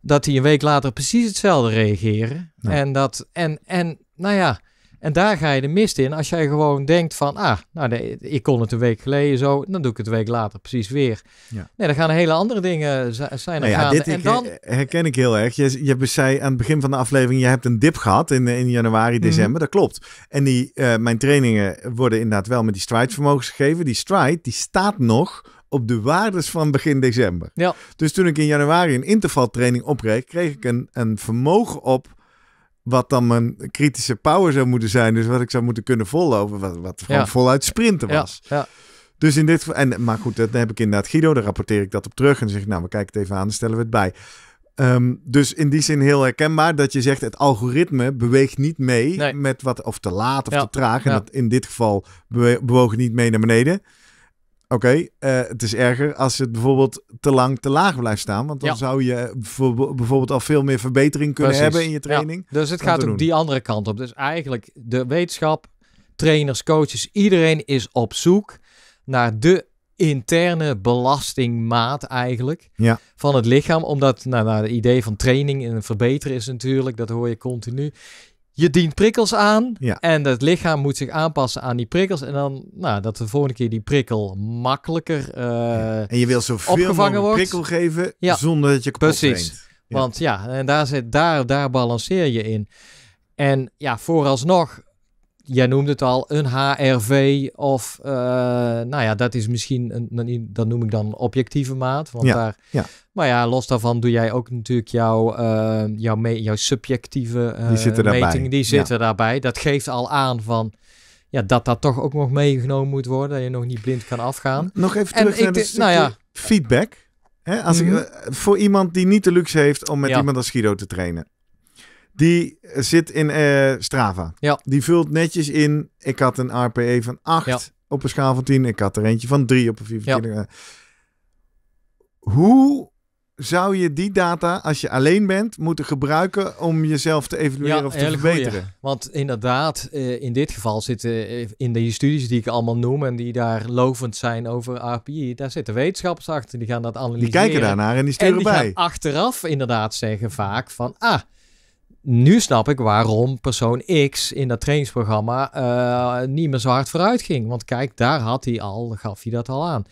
Speaker 3: dat die een week later precies hetzelfde reageren. En dat, en, en nou ja, en daar ga je de mist in als jij gewoon denkt van, ah, nou ik kon het een week geleden zo, dan doe ik het een week later precies weer. Ja. Nee, dan gaan hele andere dingen zijn er nou ja, dit
Speaker 2: herken ik heel erg. Je, je zei aan het begin van de aflevering, je hebt een dip gehad in, in januari, mhm. december, dat klopt. En die, eh, mijn trainingen worden inderdaad wel met die stride vermogens gegeven. Die stride, die staat nog op de waardes van begin december. Ja. Dus toen ik in januari een intervaltraining oprek, kreeg ik een, een vermogen op wat dan mijn kritische power zou moeten zijn. Dus wat ik zou moeten kunnen vollopen. Wat, wat gewoon voluit sprinten was. Ja. ja. Dus in dit geval, en, maar goed, dat heb ik inderdaad Guido, daar rapporteer ik dat op terug. En zeg ik, nou, we kijken het even aan dan stellen we het bij. Ehm, dus in die zin heel herkenbaar dat je zegt, het algoritme beweegt niet mee met wat, of te laat of te traag. En dat in dit geval bewogen niet mee naar beneden. Oké, eh, het is erger als het bijvoorbeeld te lang te laag blijft staan. Want dan zou je bijvoorbeeld al veel meer verbetering kunnen hebben in je training. Dus het gaat ook die
Speaker 3: andere kant op. Dus eigenlijk de wetenschap, trainers, coaches, iedereen is op zoek naar de interne belastingmaat eigenlijk ja. van het lichaam. Omdat nou, nou, het idee van training en verbeteren is natuurlijk, dat hoor je continu je dient prikkels aan en het lichaam moet zich aanpassen aan die prikkels. En dan, nou, dat de volgende keer die prikkel makkelijker uh, ja. En
Speaker 2: je wil zoveel mogelijk prikkel geven ja. zonder dat je kapot Precies. Want
Speaker 3: ja, en daar, zit, daar, daar balanceer je in. En ja, vooralsnog jij noemde het al, een HRV of, eh, nou ja, dat is misschien, een, dat noem ik dan objectieve maat. Want ja, daar, ja. Maar ja, los daarvan doe jij ook natuurlijk jouw, eh, jouw, me, jouw subjectieve uh, die zitten daarbij. die zitten daarbij. Dat geeft al aan van, ja, dat dat toch ook nog meegenomen moet worden, dat je nog niet blind kan afgaan. Nog even terug naar de nou ja.
Speaker 2: feedback. Hè, als ik, mhm. voor iemand die niet de luxe heeft om met iemand als Guido te trainen. Die zit in eh, Strava. Ja. Die vult netjes in. Ik had een RPE van 8 op een schaal van 10. Ik had er eentje van 3 op een 4 eh, Hoe zou je die data, als je alleen bent, moeten gebruiken om jezelf te evalueren of te verbeteren?
Speaker 3: Want inderdaad, eh, in dit geval zitten in die studies die ik allemaal noem en die daar lovend zijn over RPE, daar zitten wetenschappers achter, die gaan dat analyseren. Die kijken daarnaar en die sturen en die Gaan achteraf inderdaad zeggen vaak van, ah, nu snap ik waarom persoon X in dat trainingsprogramma eh, niet meer zo hard vooruit ging. Want kijk, daar had hij al, gaf hij dat al aan.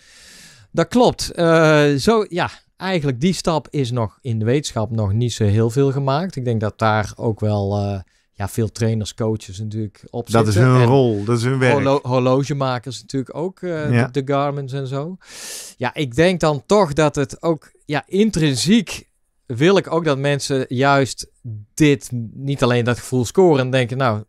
Speaker 3: Dat klopt. Uh, zo, ja, eigenlijk die stap is nog in de wetenschap nog niet zo heel veel gemaakt. Ik denk dat daar ook wel eh, ja, veel trainers, coaches natuurlijk op zitten. Dat is hun rol, dat is hun werk. horlogemakers natuurlijk ook, ja. de, de Garments en zo. Ja, ik denk dan toch dat het ook ja, intrinsiek wil ik ook dat mensen juist dit, niet alleen dat gevoel scoren en denken, nou,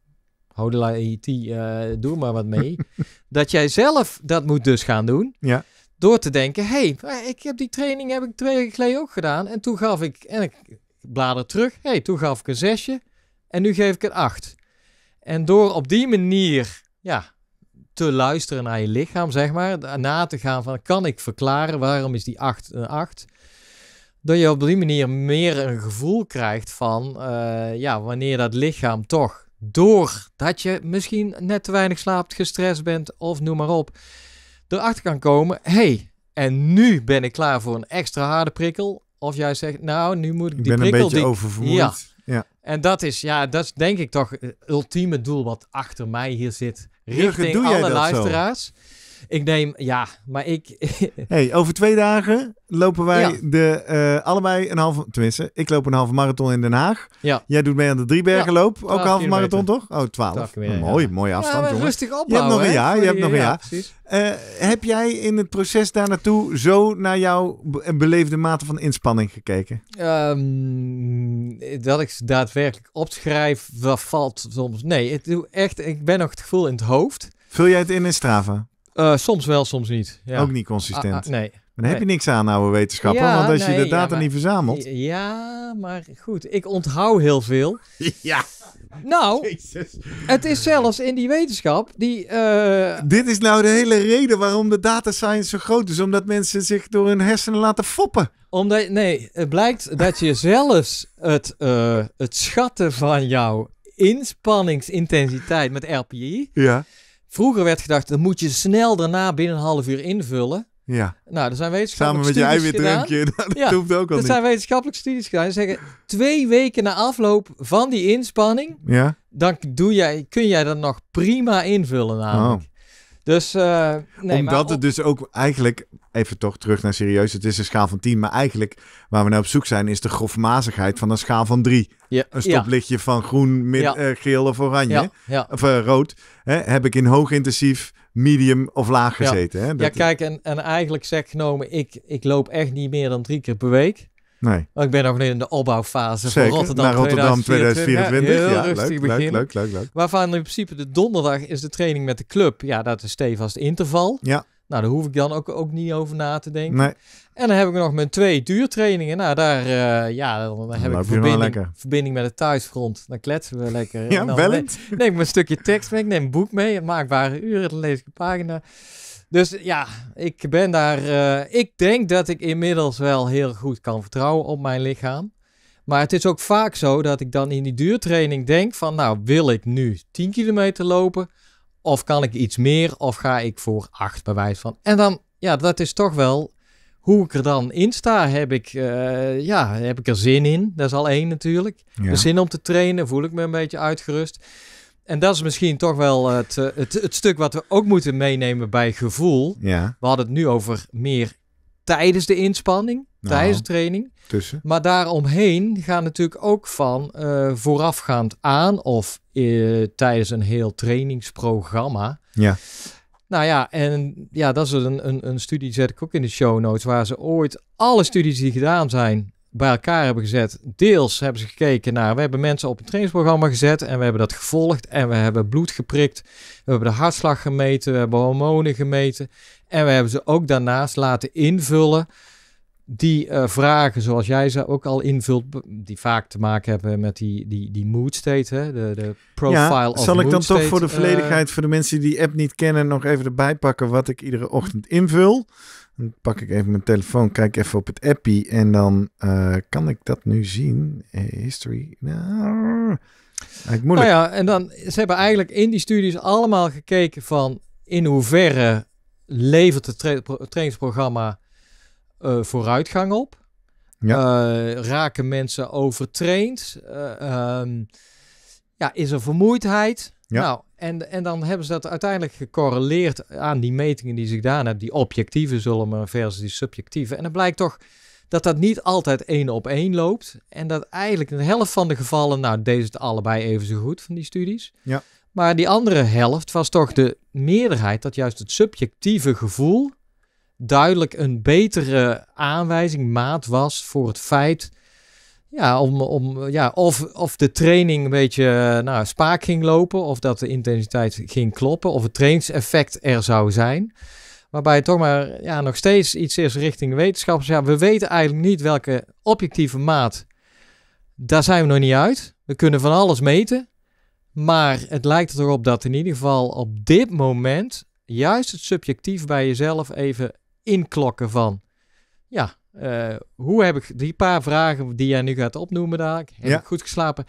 Speaker 3: hodela IT, uh, eh, doe maar wat mee. dat jij zelf dat moet dus gaan doen. Ja. Door te denken, hé, hey, ik heb die training heb ik twee weken geleden ook gedaan. En toen gaf ik, en ik blader terug, hé, hey, toen gaf ik een zesje. En nu geef ik een acht. En door op die manier, ja, te luisteren naar je lichaam, zeg maar. Na te gaan van, kan ik verklaren waarom is die acht een acht? dat je op die manier meer een gevoel krijgt van eh, ja, wanneer dat lichaam toch doordat je misschien net te weinig slaapt, gestrest bent of noem maar op, erachter kan komen: hey, en nu ben ik klaar voor een extra harde prikkel. Of jij zegt, nou, nu moet ik, ik die prikkel... Ik ben een beetje die... oververmoeid. Ja. En dat is, ja, dat is denk ik toch het eh, ultieme doel wat achter mij hier zit. Richting Jurgen, alle luisteraars. Ik neem, ja, maar ik... hey, over twee
Speaker 2: dagen lopen wij de, eh, allebei een halve... Tenminste, ik loop een halve marathon in Den Haag. Ja. Jij doet mee aan de Driebergenloop. ook een halve marathon, toch? Oh, twaalf. Nou, mooi, mooie afstand, Rustig opbouwen, Je hebt nog een jaar. Je hebt nog een jaar. Eh, heb jij in het proces daar naartoe zo naar jouw beleefde mate van inspanning gekeken?
Speaker 3: Ehm, dat ik ze daadwerkelijk opschrijf, wat valt soms. Nee, het, echt, ik ben nog het gevoel in het
Speaker 2: hoofd. Vul jij het in in Strava? Eh, soms wel, soms niet. Ja. Ook niet consistent. Ah, ah, nee. dan heb je niks aan oude wetenschappen, want als je de data niet verzamelt...
Speaker 3: Ja, maar goed, ik onthoud
Speaker 2: heel veel.
Speaker 3: ja. Nou, Jezus.
Speaker 2: het is zelfs in die wetenschap die... Eh, Dit is nou de hele reden waarom de data science zo groot is. Omdat mensen zich door hun hersenen laten foppen.
Speaker 3: Omdat, nee, het blijkt dat je zelfs het, eh, het schatten van jouw inspanningsintensiteit met RPI... Ja Vroeger werd gedacht, dan moet je snel daarna binnen een half uur invullen. Ja. Nou, er zijn wetenschappelijke Samen met studies je eiwitdrankje, dat hoeft ook al Er zijn wetenschappelijke studies gedaan. Ze zeggen, twee weken na afloop van die inspanning, ja. dan doe jij, kun jij dat nog prima invullen namelijk. Oh.
Speaker 2: Dus, eh, Omdat het dus ook eigenlijk even toch terug naar serieus. Het is een schaal van 10. Maar eigenlijk waar we naar op zoek zijn, is de grofmazigheid van een schaal van 3. Ja. Een stoplichtje van groen, mid, eh, geel of oranje. Of eh, rood. Hè, heb ik in hoog intensief, medium of laag gezeten. Hè? Ja,
Speaker 3: kijk, en, eigenlijk zeg genomen, ik, ik loop echt niet meer dan drie keer per week. Nee. Want ik ben nog in de opbouwfase van Rotterdam, Rotterdam 2024. Ja, heel begin. Leuk, leuk, leuk, leuk. Waarvan in principe de donderdag is de training met de club. Ja, dat is stevast interval. Ja. Nou, daar hoef ik dan ook, ook niet over na te denken. Nee. En dan heb ik nog mijn twee duurtrainingen. Nou, daar eh, ja, dan, heb ik verbinding, verbinding met het thuisfront. Dan kletsen we lekker. ja, wel neem, neem ik mijn stukje tekst mee, ik neem een boek mee, een maakbare uren, dan lees ik een pagina. Dus ja, ik ben daar. Eh, ik denk dat ik inmiddels wel heel goed kan vertrouwen op mijn lichaam. Maar het is ook vaak zo dat ik dan in die duurtraining denk van, nou wil ik nu 10 kilometer lopen? Of kan ik iets meer? Of ga ik voor acht bewijs van? En dan, ja, dat is toch wel hoe ik er dan in sta. Heb ik, eh, ja, heb ik er zin in? Dat is al één natuurlijk. De zin om te trainen, voel ik me een beetje uitgerust. En dat is misschien toch wel het, eh, het, het stuk wat we ook moeten meenemen bij gevoel. We hadden het nu over meer tijdens de inspanning, nou, tijdens de training. Tussen. Maar daaromheen gaan natuurlijk ook van eh, voorafgaand aan of eh, tijdens een heel trainingsprogramma. Ja. Nou ja, en ja, dat is een, een, een studie, zet ik ook in de show notes, waar ze ooit alle studies die gedaan zijn bij elkaar hebben gezet. Deels hebben ze gekeken naar, we hebben mensen op een trainingsprogramma gezet en we hebben dat gevolgd en we hebben bloed geprikt, we hebben de hartslag gemeten, we hebben hormonen gemeten, en we hebben ze ook daarnaast laten invullen. Die eh, vragen, zoals jij ze ook al invult, die vaak te maken hebben met die, die, die mood state, hè? De, de profile ja, of Zal ik dan toch voor de eh, volledigheid, voor
Speaker 2: de mensen die die app niet kennen, nog even erbij pakken wat ik iedere ochtend invul? Dan pak ik even mijn telefoon, kijk even op het appie en dan eh, kan ik dat nu zien. History. Nou, Nou
Speaker 3: ja, en dan, ze hebben eigenlijk in die studies allemaal gekeken van in hoeverre levert het trainingsprogramma eh, vooruitgang op? Ja. Eh, raken mensen overtraind? Eh, ehm, ja, is er vermoeidheid? Ja. Nou, en, en dan hebben ze dat uiteindelijk gecorreleerd aan die metingen die ze gedaan hebben. Die objectieve zullen maar versus die subjectieve. En dan blijkt toch dat dat niet altijd één op één loopt. En dat eigenlijk in de helft van de gevallen, nou deze het allebei even zo goed van die studies. Ja. Maar die andere helft was toch de meerderheid dat juist het subjectieve gevoel duidelijk een betere aanwijzing, maat was voor het feit. Ja, om, om, ja, of, of de training een beetje nou, spaak ging lopen, of dat de intensiteit ging kloppen, of het trainseffect er zou zijn. Waarbij het toch maar ja, nog steeds iets is richting wetenschappers. Ja, we weten eigenlijk niet welke objectieve maat. Daar zijn we nog niet uit. We kunnen van alles meten. Maar het lijkt erop dat in ieder geval op dit moment juist het subjectief bij jezelf even inklokken van, ja, eh, hoe heb ik die paar vragen die jij nu gaat opnoemen daar, heb ik goed geslapen?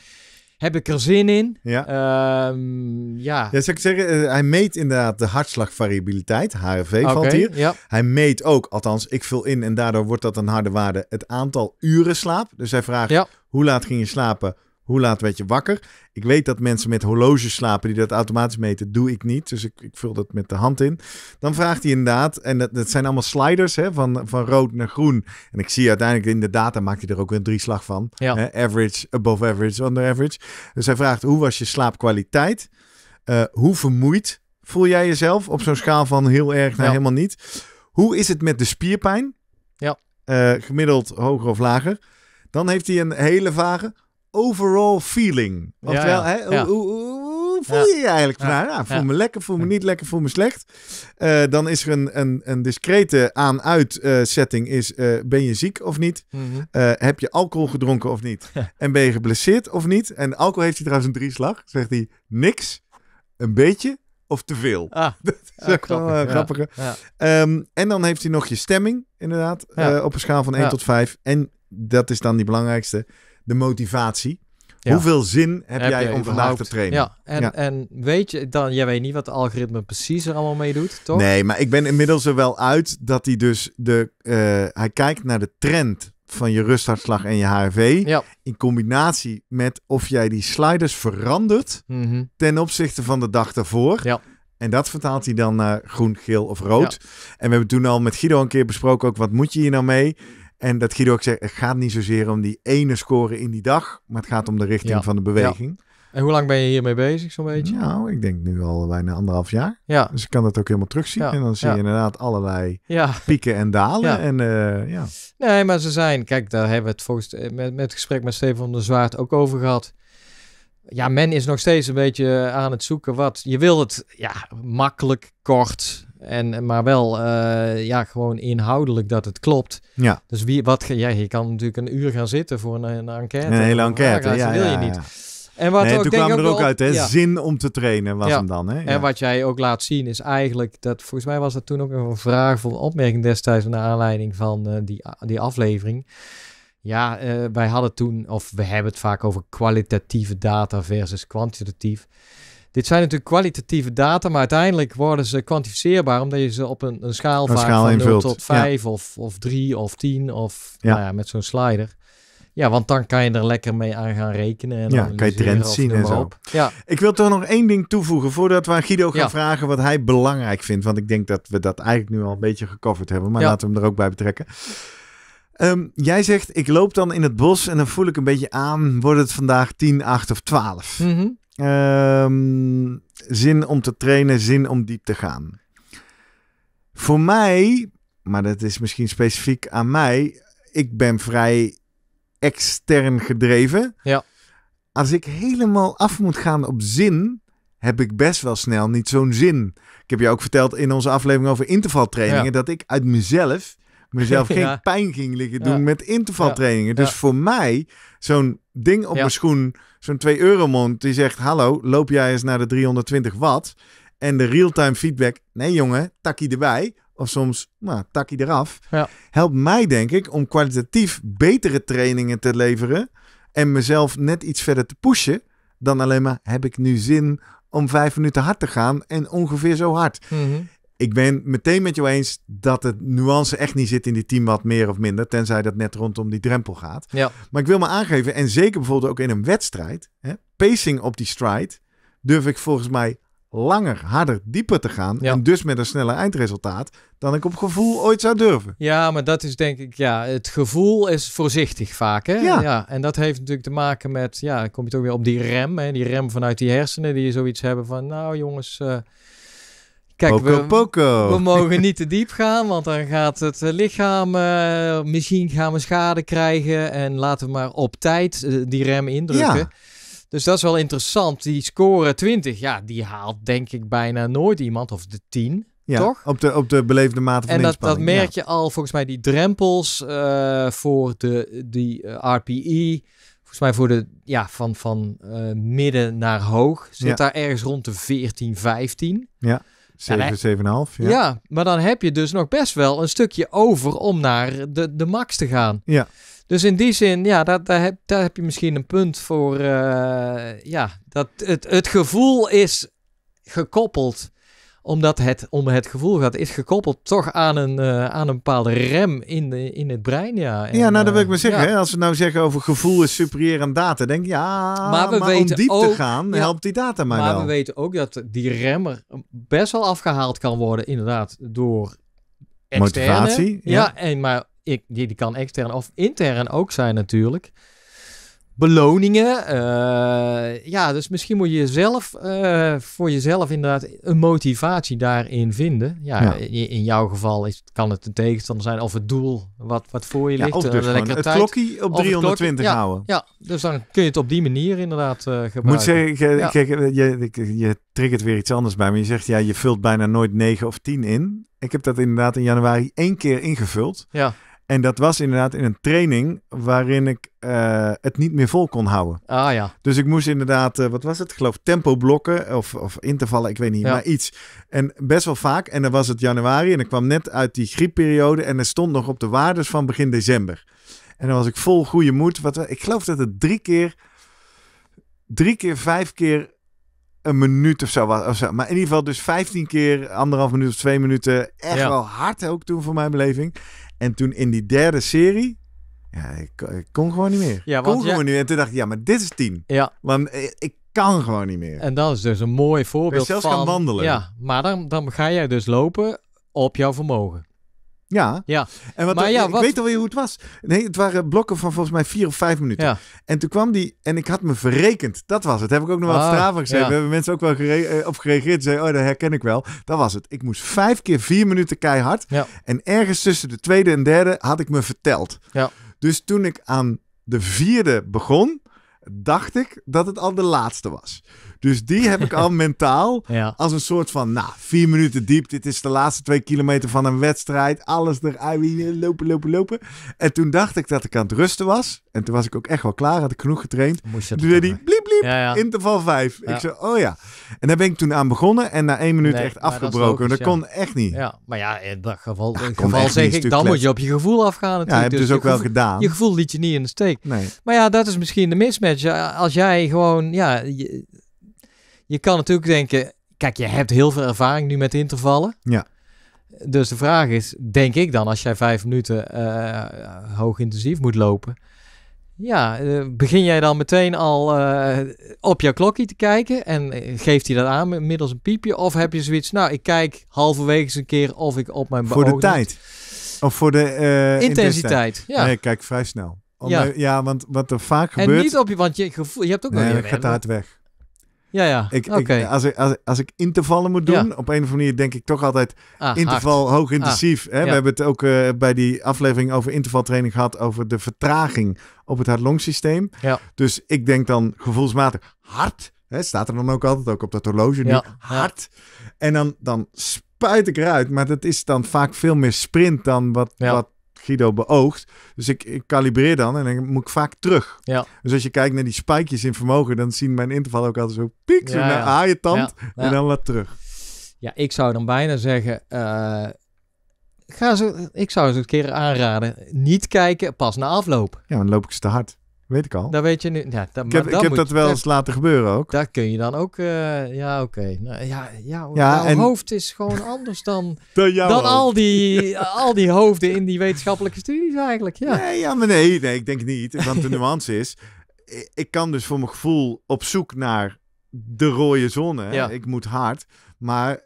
Speaker 3: Heb ik er zin in? Ja. Ehm, ja. zou
Speaker 2: ik zeggen, eh, hij meet inderdaad de hartslagvariabiliteit, HRV valt hier. Hij meet ook, althans, ik vul in en daardoor wordt dat een harde waarde, het aantal uren slaap. Dus hij vraagt, hoe laat ging je slapen? Hoe laat werd je wakker? Ik weet dat mensen met horloges slapen die dat automatisch meten, doe ik niet. Dus ik, ik vul dat met de hand in. Dan vraagt hij inderdaad, en dat, dat zijn allemaal sliders hè, van, van rood naar groen. En ik zie uiteindelijk in de data maakt hij er ook een slag van. Hè, average, above average, under average. Dus hij vraagt hoe was je slaapkwaliteit? Eh, hoe vermoeid voel jij jezelf op zo'n schaal van heel erg naar helemaal niet? Hoe is het met de spierpijn? Ja. Eh, gemiddeld hoger of lager? Dan heeft hij een hele vage overall feeling. Oftewel, Hè, hoe, hoe, voel je je eigenlijk vandaag? Nou, voel me lekker, voel me niet lekker, voel me slecht. Eh, dan is er een, een, een discrete aan-uit eh, setting. Is, eh, ben je ziek of niet? Mhm. heb je alcohol gedronken of niet? en ben je geblesseerd of niet? En alcohol heeft hij trouwens een drie slag, Zegt hij niks, een beetje of te veel. Ah. dat is wel een grappige. Ehm, en dan heeft hij nog je stemming, inderdaad. op een schaal van 1 tot 5. En dat is dan die belangrijkste de motivatie. Hoeveel zin heb, jij om vandaag te trainen? Ja. En,
Speaker 3: en, weet je, dan, jij weet niet wat de algoritme precies er allemaal mee doet, toch? Nee, maar
Speaker 2: ik ben inmiddels er wel uit dat hij dus de. Eh, hij kijkt naar de trend van je rusthartslag en je HRV. Ja. In combinatie met of jij die sliders verandert mhm. ten opzichte van de dag daarvoor. Ja. En dat vertaalt hij dan naar groen, geel of rood. Ja. En we hebben toen al met Guido een keer besproken ook wat moet je hier nou mee? En dat Guido ook zegt, het gaat niet zozeer om die ene score in die dag, maar het gaat om de richting van de beweging.
Speaker 3: En hoe lang ben je hiermee bezig, zo'n beetje? Nou,
Speaker 2: ik denk nu al bijna anderhalf jaar. Ja. Dus ik kan dat ook helemaal terugzien. Ja. En dan zie je inderdaad allerlei pieken en dalen. En, eh, ja.
Speaker 3: Nee, maar ze zijn, kijk, daar hebben we het volgens eh, met, met het gesprek met Stefan de Zwaard ook over gehad ja, men is nog steeds een beetje eh, aan het zoeken wat. Je wil het ja, makkelijk, kort, en, maar wel eh, ja, gewoon inhoudelijk dat het klopt. Ja. Dus wie, wat, ja, je kan natuurlijk een uur gaan zitten voor een, een enquête. Een hele enquête, ja, wil je niet. En wat ook, toen kwam er ook uit, hè? zin
Speaker 2: om te trainen was hem dan. Hè? Ja. En
Speaker 3: wat jij ook laat zien is eigenlijk, dat volgens mij was dat toen ook een vraag voor opmerking destijds naar aanleiding van eh, die, die aflevering. Ja, eh, wij hadden toen, of we hebben het vaak over kwalitatieve data versus kwantitatief. Dit zijn natuurlijk kwalitatieve data, maar uiteindelijk worden ze kwantificeerbaar omdat je ze op een, een schaal, een schaal van invult. tot 5 of, of 3 of 10 of ja. Nou ja met zo'n slider. Ja, want dan kan je er lekker mee aan gaan rekenen.
Speaker 2: En ja, kan je trends zien en zo. Ja. Ik wil toch nog één ding toevoegen voordat we aan Guido gaan vragen wat hij belangrijk vindt. Want ik denk dat we dat eigenlijk nu al een beetje gecoverd hebben, maar laten we hem er ook bij betrekken. Ehm, jij zegt, ik loop dan in het bos en dan voel ik een beetje aan, wordt het vandaag 10, 8 of 12? Mm Ehm, zin om te trainen, zin om diep te gaan. Voor mij, maar dat is misschien specifiek aan mij, ik ben vrij extern gedreven. Ja. Als ik helemaal af moet gaan op zin, heb ik best wel snel niet zo'n zin. Ik heb je ook verteld in onze aflevering over intervaltrainingen dat ik uit mezelf mezelf geen pijn ging liggen doen met intervaltrainingen. Dus voor mij, zo'n ding op mijn schoen, zo'n 2 euro mond die zegt, hallo, loop jij eens naar de 320 watt? En de real-time feedback, nee jongen, takkie erbij. Of soms, nou, takkie eraf. Helpt mij denk ik om kwalitatief betere trainingen te leveren. En mezelf net iets verder te pushen. Dan alleen maar, heb ik nu zin om vijf minuten hard te gaan en ongeveer zo hard. Mm ik ben meteen met jou eens dat het nuance echt niet zit in die team wat meer of minder. Tenzij dat net rondom die drempel gaat. Ja. Maar ik wil me aangeven, en zeker bijvoorbeeld ook in een wedstrijd. Hè, pacing op die stride durf ik volgens mij langer, harder, dieper te gaan. En dus met een sneller eindresultaat dan ik op gevoel ooit zou durven.
Speaker 3: Ja, maar dat is denk ik, ja, het gevoel is voorzichtig vaak. Hè? Ja. en dat heeft natuurlijk te maken met, ja, kom je toch weer op die rem. Hè? Die rem vanuit die hersenen die je zoiets hebben van, nou jongens... Eh,
Speaker 2: Kijk, we, mogen
Speaker 3: niet te diep gaan, want dan gaat het eh, lichaam eh, misschien gaan we schade krijgen. En laten we maar op tijd eh, die rem indrukken. Ja. Dus dat is wel interessant. Die score 20, ja, die haalt denk ik bijna nooit
Speaker 2: iemand. Of de 10, ja, Op de, op de beleefde mate van en dat, dat merk
Speaker 3: je al volgens mij die drempels voor de, die RPE. Volgens mij voor de, ja, van, van midden naar hoog. Zit daar ergens rond de 14, 15. Ja.
Speaker 2: 7, 7,5. Ja. ja,
Speaker 3: maar dan heb je dus nog best wel een stukje over om naar de, de max te gaan. Ja. Dus in die zin, ja, daar, daar, heb, daar heb je misschien een punt voor. Eh, ja, dat het, het gevoel is gekoppeld omdat het om het gevoel gaat, is gekoppeld toch aan een, eh, aan een bepaalde rem in, de, in het brein. Ja, en, ja nou dat wil ik eh, maar zeggen. Hè?
Speaker 2: Als we nou zeggen over gevoel is superieur aan data, denk ik ja, maar, we weten om diep ook, te gaan helpt die data mij maar wel. Maar we
Speaker 3: weten ook dat die remmer best wel afgehaald kan worden, inderdaad, door externe. Motivatie. Ja, en, maar ik, die, die kan extern of intern ook zijn natuurlijk beloningen. Eh, ja, dus misschien moet je jezelf, uh, voor jezelf inderdaad een motivatie daarin vinden. Ja, In, jouw geval is, kan het een tegenstander zijn of het doel wat, wat voor je ja, ligt. Of eh, dus een het tijd, klokkie op 320 klok, houden. Ja, dus dan kun je het op die manier inderdaad uh, gebruiken. Moet zeggen,
Speaker 2: je, je, je triggert weer iets anders bij me. Je zegt, ja, je vult bijna nooit 9 of 10 in. Ik heb dat inderdaad in januari één keer ingevuld. Ja. En dat was inderdaad in een training waarin ik eh, het niet meer vol kon houden. Ah ja. Dus ik moest inderdaad, eh, wat was het? Ik geloof tempo blokken of, of intervallen, ik weet niet, maar iets. En best wel vaak. En dan was het januari en ik kwam net uit die griepperiode en er stond nog op de waardes van begin december. En dan was ik vol goede moed. Wat, ik geloof dat het drie keer, drie keer, vijf keer een minuut of zo was. Of zo. Maar in ieder geval dus vijftien keer, anderhalf minuut of twee minuten. Echt wel hard ook toen voor mijn beleving. En toen in die derde serie, ja, ik, kon gewoon niet meer. Ja, kon gewoon niet meer. En toen dacht ik, ja, maar dit is tien. Ja. Want eh, ik kan gewoon niet meer. En dat is dus een mooi voorbeeld. zelfs van, gaan wandelen. Ja, maar
Speaker 3: dan, dan ga jij dus lopen op jouw vermogen.
Speaker 2: Ja. ja. En wat maar ja, ik wat... weet alweer hoe het was. Nee, het waren blokken van volgens mij vier of vijf minuten. En toen kwam die en ik had me verrekend. Dat was het. Heb ik ook nog wel eens ah, straf gezegd. We hebben mensen ook wel eh, op gereageerd. Zeiden, oh, dat herken ik wel. Dat was het. Ik moest vijf keer vier minuten keihard. En ergens tussen de tweede en derde had ik me verteld. Ja. Dus toen ik aan de vierde begon, dacht ik dat het al de laatste was. Dus die heb ik al mentaal als een soort van, nou, vier minuten diep. Dit is de laatste twee kilometer van een wedstrijd. Alles eruit, lopen, lopen, lopen. En toen dacht ik dat ik aan het rusten was. En toen was ik ook echt wel klaar, had ik genoeg getraind. Moest je toen zei hij, bliep, bliep, interval vijf. Ik zei, oh ja. En daar ben ik toen aan begonnen en na één minuut echt afgebroken. Dat, kon echt niet. Ja,
Speaker 3: maar ja, in dat geval, in geval zeg ik, dan moet je op je gevoel afgaan natuurlijk. Ja, heb dus, dus ook wel gedaan. Je gevoel liet je niet in de steek. Nee. Maar ja, dat is misschien de mismatch. Als jij gewoon, ja, je kan natuurlijk denken, kijk, je hebt heel veel ervaring nu met intervallen. Ja. Dus de vraag is, denk ik dan, als jij vijf minuten eh, eh, hoog intensief moet lopen, ja, eh, begin jij dan meteen al op jouw klokje te kijken en geeft hij dat aan middels een piepje? Of heb je zoiets, nou, ik kijk halverwege eens een keer of ik op mijn... Voor de tijd?
Speaker 2: Of voor de... intensiteit, ja. Nee, ik kijk vrij snel. ja. want wat er vaak gebeurt... En niet
Speaker 3: op je, want je, gevoel, je hebt ook nog... Nee, ik gaat hard weg.
Speaker 2: Ja, ja. als, ik, als, als ik intervallen moet doen, op een of andere manier denk ik toch altijd ah, interval hoog intensief. Ah, hè? We hebben het ook eh, bij die aflevering over intervaltraining gehad, over de vertraging op het hart Ja. Dus ik denk dan gevoelsmatig hard. Hè, staat er dan ook altijd, ook op dat horloge nu, hard. En dan, dan spuit ik eruit. Maar dat is dan vaak veel meer sprint dan wat, wat Guido beoogt. Dus ik, ik kalibreer dan en dan moet ik vaak terug. Ja. Dus als je kijkt naar die spijkjes in vermogen, dan zien mijn interval ook altijd zo piek, naar ja, naar tand en dan wat terug.
Speaker 3: Ja, ik zou dan bijna zeggen, eh, ga zo, ik zou ze een keer aanraden, niet kijken pas na afloop.
Speaker 2: Ja, dan loop ik ze te
Speaker 3: hard. Weet ik al. Dat weet je nu. Ja, dat, ik heb, moet, dat wel eens laten gebeuren ook. Dat kun je dan ook. Eh, ja, oké. Okay. Nou, ja, ja, jouw hoofd is gewoon anders dan, dan, al, die, al
Speaker 2: die hoofden in die wetenschappelijke studies eigenlijk. Ja, nee, ja maar nee, nee, ik denk niet. Want de nuance is, ik kan dus voor mijn gevoel op zoek naar de rode zon. Ik moet hard. Maar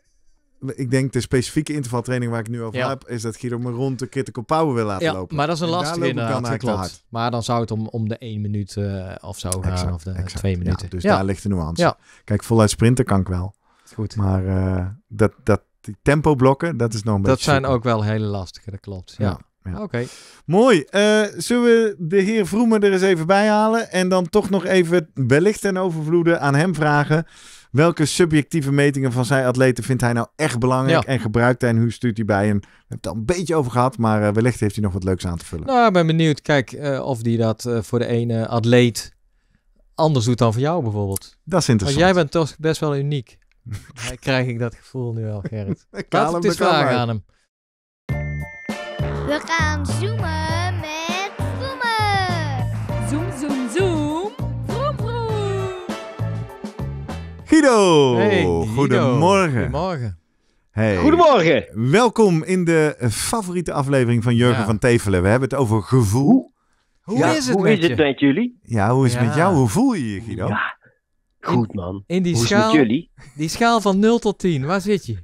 Speaker 2: ik denk de specifieke intervaltraining waar ik nu over heb, is dat Guido me rond de critical power wil laten ja, lopen. Maar dat is een lastige inderdaad, klopt.
Speaker 3: Maar dan zou het om, om de één minuut eh, of zo gaan, of de twee minuten. Dus ja, dus daar ligt de nuance.
Speaker 2: Kijk, voluit sprinten kan ik wel. Goed. Maar eh, dat, dat, die tempo blokken, dat is nog een beetje... Dat zijn ook
Speaker 3: wel hele lastige, dat klopt. ja. Oké.
Speaker 2: Mooi. Eh, zullen we de heer Vroemer er eens even bij halen en dan toch nog even wellicht en overvloeden aan hem vragen welke subjectieve metingen van zijn atleten vindt hij nou echt belangrijk en gebruikt hij en hoe stuurt hij bij? En we hebben het al een beetje over gehad, maar eh, wellicht heeft hij nog wat leuks aan te vullen.
Speaker 3: Nou, ik ben benieuwd, kijk, eh, of die dat voor de ene atleet anders doet dan voor jou bijvoorbeeld. Dat is interessant. Want jij bent toch best wel uniek. krijg ik dat gevoel nu al, Gerrit. Laat het eens vragen aan hem.
Speaker 4: We gaan zoomen met Vroemen. Zoom, zoom, zoom. Vroom, vroom.
Speaker 2: Guido. Hey, Guido. Goedemorgen. Goedemorgen. Hey. Goedemorgen. Welkom in de favoriete aflevering van Jurgen van Tevelen. We hebben het over gevoel.
Speaker 3: Hoe, is, het, hoe met is het met jullie?
Speaker 2: Ja, hoe is het met jou? Hoe voel je je, Guido? Goed, man. In die, hoe jullie?
Speaker 3: die schaal van 0 tot 10, waar zit je?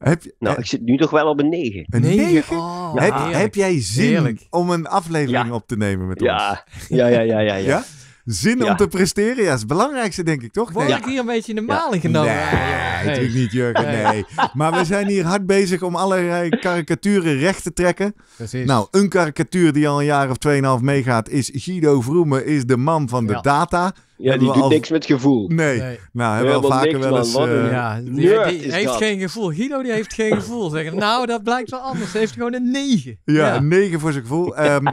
Speaker 1: nou, eh, ik zit nu toch wel op een 9. Een 9? Ah, heb, heb,
Speaker 2: jij zin om een aflevering op te nemen met ons? Ja, ja, ja, ja. ja? Zin om te presteren, ja, is het belangrijkste, denk ik, toch? Word ik hier een beetje in de maling genomen? Nee, nee, natuurlijk niet, Jurgen, nee. Maar we zijn hier hard bezig om allerlei karikaturen recht te trekken. Precies. Nou, een karikatuur die al een jaar of tweeënhalf meegaat is Guido Vroemen is de man van de data. Ja, die doet niks
Speaker 1: met gevoel. Nee. Nou, hebben we, al vaker wel eens... Man, eh, ja, die, heeft
Speaker 3: geen gevoel. Guido die heeft geen gevoel. Zeggen, nou, dat blijkt wel anders. Hij heeft gewoon een 9.
Speaker 2: Ja, ja. een 9 voor zijn gevoel. Ehm,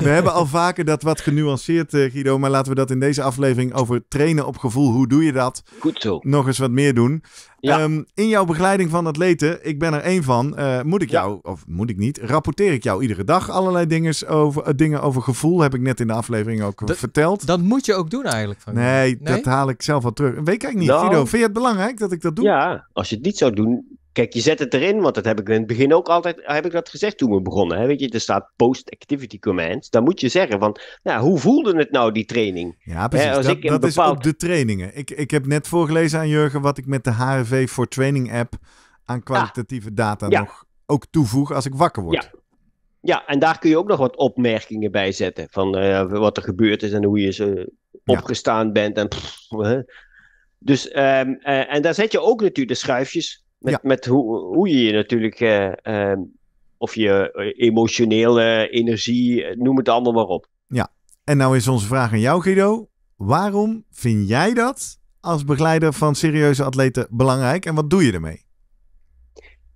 Speaker 2: we hebben al vaker dat wat genuanceerd, uh, Guido. Maar laten we dat in deze aflevering over trainen op gevoel. Hoe doe je dat? Goed zo. Nog eens wat meer doen. Ehm, in jouw begeleiding van atleten, ik ben er één van, eh, moet ik jou, of moet ik niet, rapporteer ik jou iedere dag allerlei dingen over, eh, dingen over gevoel, heb ik net in de aflevering ook eh, verteld. Dat moet je ook doen eigenlijk. Van nee, dat haal ik zelf wel terug. Weet ik eigenlijk niet. Nou. vind je het belangrijk dat ik dat doe? Ja, als je het niet zou
Speaker 1: doen, Kijk, je zet het erin, want dat heb ik in het begin ook altijd heb ik dat gezegd toen we begonnen. Hè? Weet je, er staat post-activity commands. Dan moet je zeggen van, nou, hoe voelde het nou die training? Ja, precies. dat, is op de
Speaker 2: trainingen. Ik, ik heb net voorgelezen aan Jurgen wat ik met de HRV voor Training app aan ah. kwalitatieve data nog ook toevoeg als ik wakker word. Ja.
Speaker 1: Ja, en daar kun je ook nog wat opmerkingen bij zetten. Van eh, wat er gebeurd is en hoe je ze opgestaan bent. En, Dus, ehm, eh, en daar zet je ook natuurlijk de schuifjes met, met hoe, hoe je je natuurlijk, eh, ehm, of je eh, emotionele energie, eh, noem het allemaal maar op.
Speaker 2: Ja, en nou is onze vraag aan jou Guido. Waarom vind jij dat als begeleider van serieuze atleten belangrijk en wat doe je ermee?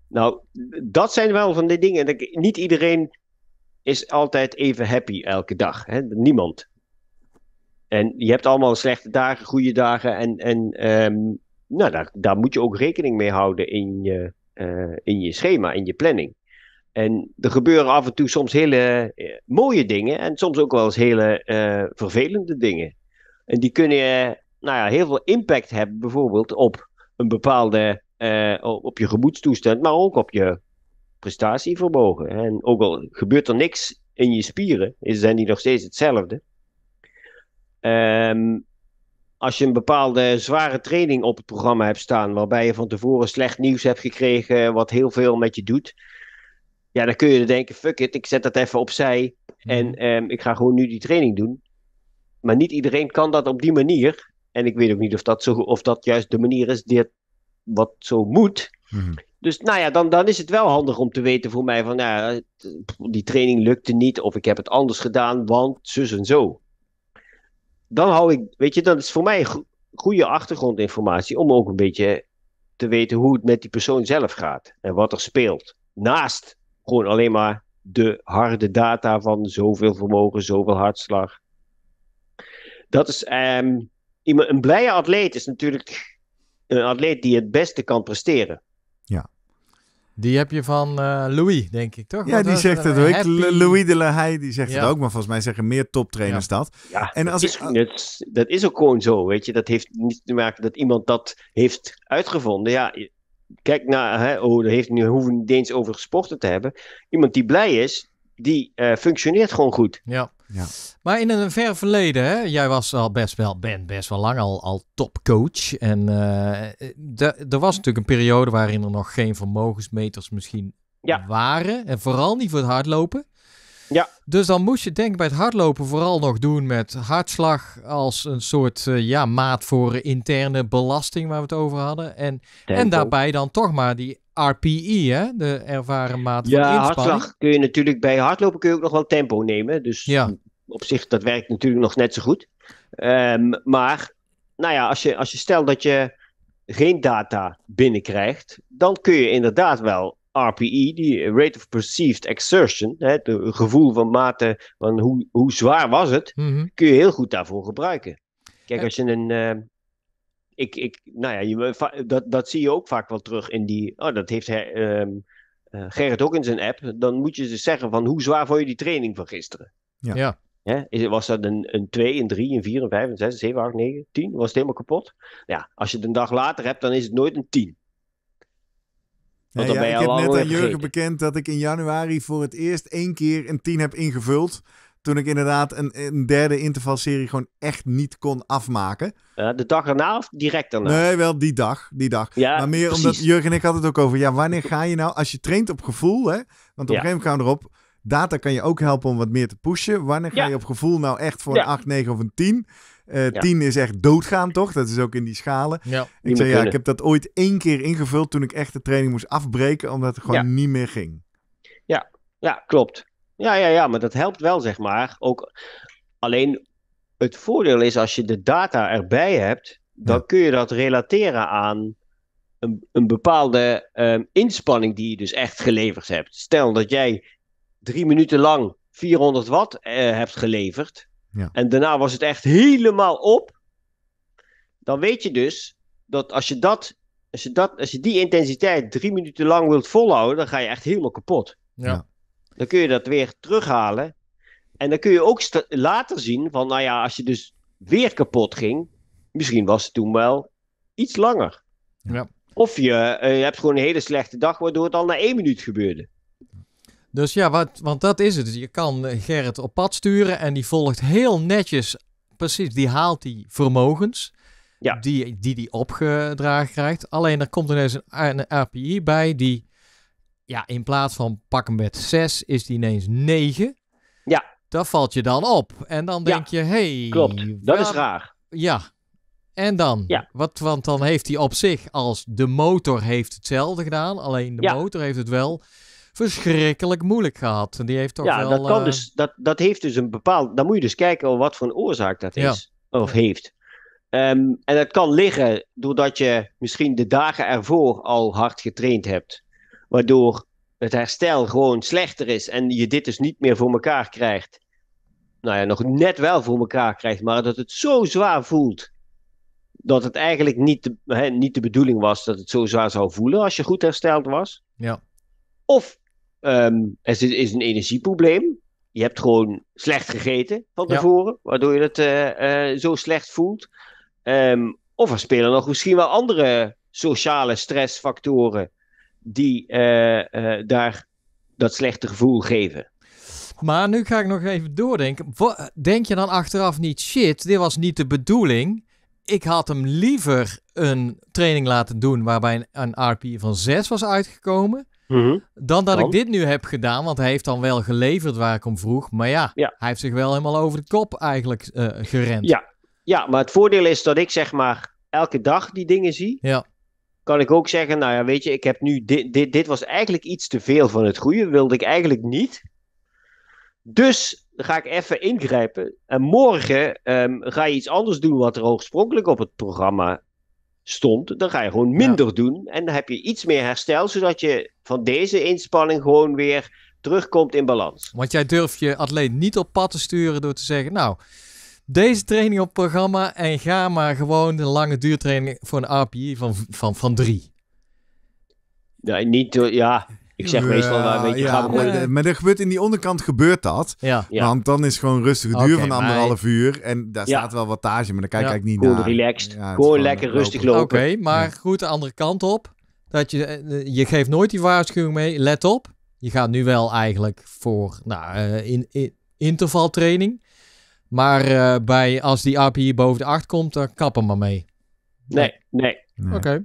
Speaker 1: Nou, dat zijn wel van die dingen. Niet iedereen is altijd even happy elke dag. Hè? Niemand. En je hebt allemaal slechte dagen, goede dagen. En, en ehm, nou, daar, daar moet je ook rekening mee houden in je, eh, in je schema, in je planning. En er gebeuren af en toe soms hele eh, mooie dingen en soms ook wel eens hele eh, vervelende dingen. En die kunnen nou ja, heel veel impact hebben, bijvoorbeeld op een bepaalde, op je gemoedstoestand, maar ook op je prestatievermogen. En ook al gebeurt er niks in je spieren, zijn die nog steeds hetzelfde. Um, als je een bepaalde zware training op het programma hebt staan, waarbij je van tevoren slecht nieuws hebt gekregen, wat heel veel met je doet, ja, dan kun je denken: fuck it, ik zet dat even opzij en hmm. ehm, ik ga gewoon nu die training doen. Maar niet iedereen kan dat op die manier. En ik weet ook niet of dat, zo, of dat juist de manier is het wat zo moet. Hmm. Dus nou ja, dan, dan is het wel handig om te weten voor mij van, nou, die training lukte niet of ik heb het anders gedaan, want zus en zo dan hou ik, weet je, dat is voor mij goede achtergrondinformatie om ook een beetje te weten hoe het met die persoon zelf gaat en wat er speelt. Naast gewoon alleen maar de harde data van zoveel vermogen, zoveel hartslag. Dat is ehm, een blije atleet is natuurlijk een atleet die het beste kan presteren.
Speaker 2: Ja.
Speaker 3: Die heb je van eh, Louis, denk ik, toch? Ja, die zegt het. Ook. Louis de La
Speaker 2: Haye, die zegt het ook. Maar volgens mij zeggen meer toptrainers dat. Ja, en als dat, ik, is, dat is ook
Speaker 1: gewoon zo, weet je. Dat heeft niet te maken dat iemand dat heeft uitgevonden. Ja, kijk naar, oh, daar heeft nu, hoeven niet eens over gesporten te hebben. Iemand die blij is, die eh, functioneert gewoon goed.
Speaker 3: Ja. ja. Maar in een ver verleden, hè, jij was al best wel, ben, best wel lang al, al topcoach. En uh, er was natuurlijk een periode waarin er nog geen vermogensmeters misschien waren. En vooral niet voor het hardlopen. Ja. Dus dan moest je denk ik bij het hardlopen vooral nog doen met hartslag als een soort ja, maat voor interne belasting waar we het over hadden. En, en daarbij dan toch maar die RPE, hè? de ervaren maat van inspanning. Ja, hartslag
Speaker 1: kun je natuurlijk bij hardlopen kun je ook nog wel tempo nemen. Dus op zich, dat werkt natuurlijk nog net zo goed. Ehm, maar, nou ja, als je, als je stelt dat je geen data binnenkrijgt, dan kun je inderdaad wel RPE, die Rate of Perceived Exertion, het gevoel van mate van hoe, hoe zwaar was het, mhm. kun je heel goed daarvoor gebruiken. Kijk, als je een, ehm, ik, ik, nou ja, je, dat, dat zie je ook vaak wel terug in die. Oh, dat heeft her, um, eh, Gerrit ook in zijn app. Dan moet je dus zeggen van hoe zwaar vond je die training van gisteren? Ja. ja. He, was dat een, 2, een 3, een 4, een 5, een 6, 7, 8, 9, 10? Was het helemaal kapot? Ja, als je het een dag later hebt, dan is het nooit een 10. ja, ik al heb net aan Jurgen
Speaker 2: bekend dat ik in januari voor het eerst één keer een 10 heb ingevuld. Toen ik inderdaad een, een derde intervalserie gewoon echt niet kon afmaken. de dag erna of direct daarna? Nee, wel die dag. Die dag. Ja, maar meer omdat Jurgen en ik hadden het ook over. Ja, wanneer ga je nou, als je traint op gevoel, hè? Want op een gegeven moment gaan we erop. Data kan je ook helpen om wat meer te pushen. Wanneer ga je op gevoel nou echt voor een 8, 9 of een 10? Uh, eh, is echt doodgaan, toch? Dat is ook in die schalen. Ja. Ik zei, ja, ik heb dat ooit één keer ingevuld toen ik echt de training moest afbreken, omdat het gewoon niet meer ging.
Speaker 1: Ja, ja klopt. Ja, ja, ja, maar dat helpt wel, zeg maar. Ook, alleen het voordeel is als je de data erbij hebt, dan kun je dat relateren aan een, een bepaalde ehm, inspanning die je dus echt geleverd hebt. Stel dat jij drie minuten lang 400 watt eh, hebt geleverd ja. en daarna was het echt helemaal op, dan weet je dus dat als je, dat, als je, dat, als je die intensiteit drie minuten lang wilt volhouden, dan ga je echt helemaal kapot. ja. Dan kun je dat weer terughalen. En dan kun je ook later zien van, nou ja, als je dus weer kapot ging, misschien was het toen wel iets langer. Ja. Of je, je eh, hebt gewoon een hele slechte dag, waardoor het al na één minuut gebeurde.
Speaker 3: Dus ja, wat, want dat is het. Je kan eh, Gerrit op pad sturen en die volgt heel netjes, precies, die haalt die vermogens. Ja. Die, die die opgedragen krijgt. Alleen er komt ineens een, een API bij die ja, in plaats van pakken met 6 is die ineens 9. Ja. Dat valt je dan op. En dan denk je, hey, klopt. Dat is raar. Ja. En dan? Ja. Wat, want dan heeft hij op zich als de motor heeft hetzelfde gedaan. Alleen de motor heeft het wel verschrikkelijk moeilijk gehad. En die heeft toch ja, wel, dat, kan eh, dus,
Speaker 1: dat, dat heeft dus een bepaald... Dan moet je dus kijken wat voor een oorzaak dat is. Of heeft. Ehm, en dat kan liggen doordat je misschien de dagen ervoor al hard getraind hebt waardoor het herstel gewoon slechter is en je dit dus niet meer voor elkaar krijgt. Nou ja, nog net wel voor elkaar krijgt, maar dat het zo zwaar voelt. Dat het eigenlijk niet de, hè, niet de bedoeling was dat het zo zwaar zou voelen als je goed hersteld was. Ja. Of um, het is een energieprobleem. Je hebt gewoon slecht gegeten van tevoren, waardoor je het eh, eh, zo slecht voelt. Ehm, of er spelen nog misschien wel andere sociale stressfactoren
Speaker 3: die eh, eh, daar dat slechte gevoel geven. Maar nu ga ik nog even doordenken. Denk je dan achteraf niet, shit, dit was niet de bedoeling. Ik had hem liever een training laten doen waarbij een, een RPI van 6 was uitgekomen. Mhm. Dan dat ik oh. dit nu heb gedaan, want hij heeft dan wel geleverd waar ik om vroeg. Maar ja, hij heeft zich wel helemaal over de kop eigenlijk eh, gerend. Ja. ja, maar het voordeel
Speaker 1: is dat ik zeg maar elke dag die dingen zie. Ja kan ik ook zeggen, nou ja, weet je, ik heb nu dit, dit, dit was eigenlijk iets te veel van het goede, wilde ik eigenlijk niet. Dus ga ik even ingrijpen. En morgen ehm, ga je iets anders doen wat er oorspronkelijk op het programma stond. Dan ga je gewoon minder doen en dan heb je iets meer herstel, zodat je van deze inspanning gewoon weer terugkomt in balans.
Speaker 3: Want jij durft je alleen niet op pad te sturen door te zeggen, nou, deze training op programma en ga maar gewoon een lange duurtraining voor een RPI van, van, van drie.
Speaker 1: Ja, niet, eh, ja, ik zeg meestal, wel een beetje ja, maar... Maar er
Speaker 2: gebeurt in die onderkant gebeurt dat. Ja. Want dan is gewoon rustige duur van anderhalf uur. En daar staat wel wattage, maar dan kijk ik niet naar. naar. relaxed. gewoon, lekker rustig lopen. Oké, maar
Speaker 3: goed, de andere kant op. Dat je, eh, je geeft nooit die waarschuwing mee. Let op. Je gaat nu wel eigenlijk voor nou, eh, in, in, intervaltraining. Maar eh, bij, als die API boven de 8 komt,
Speaker 2: dan kap er maar mee. Nee, nee. Oké.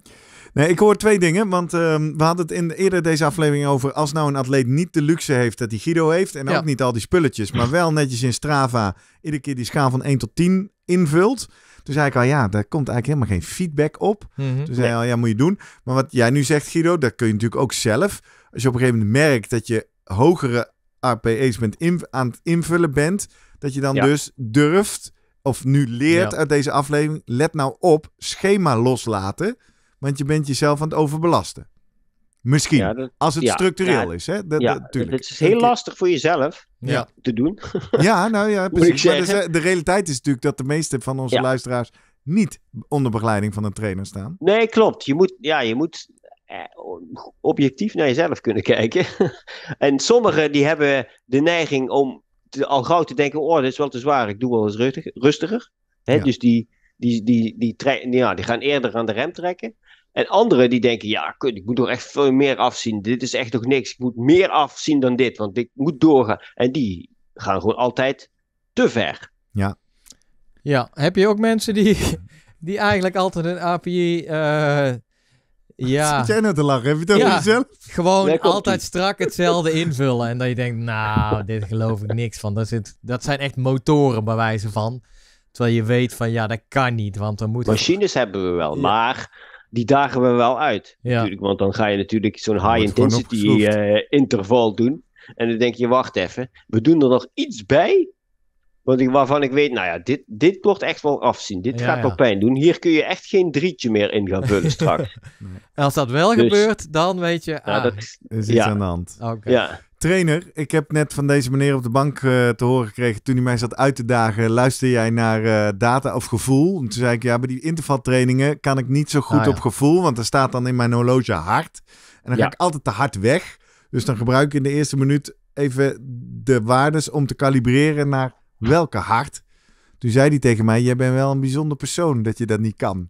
Speaker 2: Nee, ik hoor twee dingen. Want ehm, we hadden het in eerder deze aflevering over. Als nou een atleet niet de luxe heeft dat hij Guido heeft. En ook niet al die spulletjes. Maar wel netjes in Strava. Iedere keer die schaal van 1 tot 10 invult. Toen zei ik al, ja, daar komt eigenlijk helemaal geen feedback op.
Speaker 4: Mhm. Toen zei hij al,
Speaker 2: ja, moet je doen. Maar wat jij nu zegt, Guido, dat kun je natuurlijk ook zelf. Als je op een gegeven moment merkt dat je hogere RPE's bent aan het invullen bent dat je dan dus durft, of nu leert uit deze aflevering, let nou op, schema loslaten. Want je bent jezelf aan het overbelasten. Misschien, als het structureel is. Hè? Dat, dat,
Speaker 1: het is heel lastig voor jezelf te doen.
Speaker 2: Ja, nou ja, precies. Maar dus, de realiteit is natuurlijk dat de meeste van onze luisteraars niet onder begeleiding van een trainer staan.
Speaker 1: Nee, klopt. Je moet, ja, je moet eh, objectief naar jezelf kunnen kijken. en sommigen die hebben de neiging om al gauw te denken, oh, dit is wel te zwaar, ik doe wel eens rustig, rustiger. Hè? Dus die, die, die, die, ja, die gaan eerder aan de rem trekken. En anderen die denken, ja, ik moet nog echt veel meer afzien. Dit is echt nog niks. Ik moet meer afzien dan dit, want ik moet doorgaan. En die gaan gewoon altijd te ver.
Speaker 4: Ja.
Speaker 3: Ja, heb je ook mensen die, die eigenlijk altijd een API eh, ja. Zit te lachen? je ja, Gewoon altijd strak hetzelfde invullen. En dat je denkt, nou, dit geloof ik niks van. Dat, zit, dat zijn echt motoren bij wijze van. Terwijl je weet van, ja, dat kan niet. Want dan moet
Speaker 1: Machines hebben we wel, maar die dagen we wel uit. Ja. Natuurlijk, want dan ga je natuurlijk zo'n high-intensity eh, interval doen. En dan denk je, wacht even, we doen er nog iets bij want ik, waarvan ik weet, nou ja, dit, dit wordt echt wel afzien. Dit gaat wel pijn doen. Hier kun je echt geen drietje meer in gaan vullen straks.
Speaker 2: Als dat wel dus- gebeurt, dan weet je, nou, ah, dat,
Speaker 3: is iets aan de hand.
Speaker 2: Ja. Trainer, ik heb net van deze meneer op de bank eh, te horen gekregen toen hij mij zat uit te dagen. Luister jij naar eh, data of gevoel? En toen zei ik, ja, bij die intervaltrainingen kan ik niet zo goed ah, op gevoel. Want er staat dan in mijn horloge hard. En dan ga ik altijd te hard weg. Dus dan gebruik ik in de eerste minuut even de waardes om te kalibreren naar welke hart. Toen zei hij tegen mij, jij bent wel een bijzonder persoon dat je dat niet kan.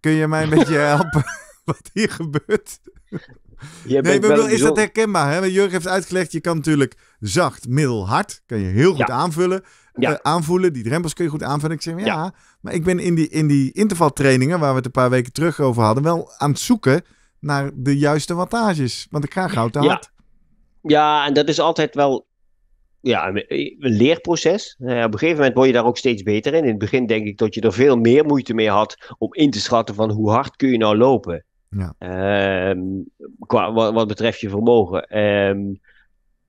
Speaker 2: Kun je mij een beetje helpen wat hier gebeurt? nee, bedoel, is dat herkenbaar? Hè? Jurgen heeft uitgelegd, je kan natuurlijk zacht, middel, hard. Kan je heel goed aanvullen, eh, aanvoelen. Die drempels kun je goed aanvullen. Ik zeg, ja. maar ik ben in die, in die intervaltrainingen, waar we het een paar weken terug over hadden, wel aan het zoeken naar de juiste wattages. Want ik ga goud te hard.
Speaker 1: Ja, en dat is altijd wel ja, eh, een leerproces. Nou op een gegeven moment word je daar ook steeds beter in. In het begin denk ik dat je er veel meer moeite mee had om in te schatten van hoe hard kun je nou lopen. Ja. Ehm, qua, wat, betreft je vermogen. Ehm,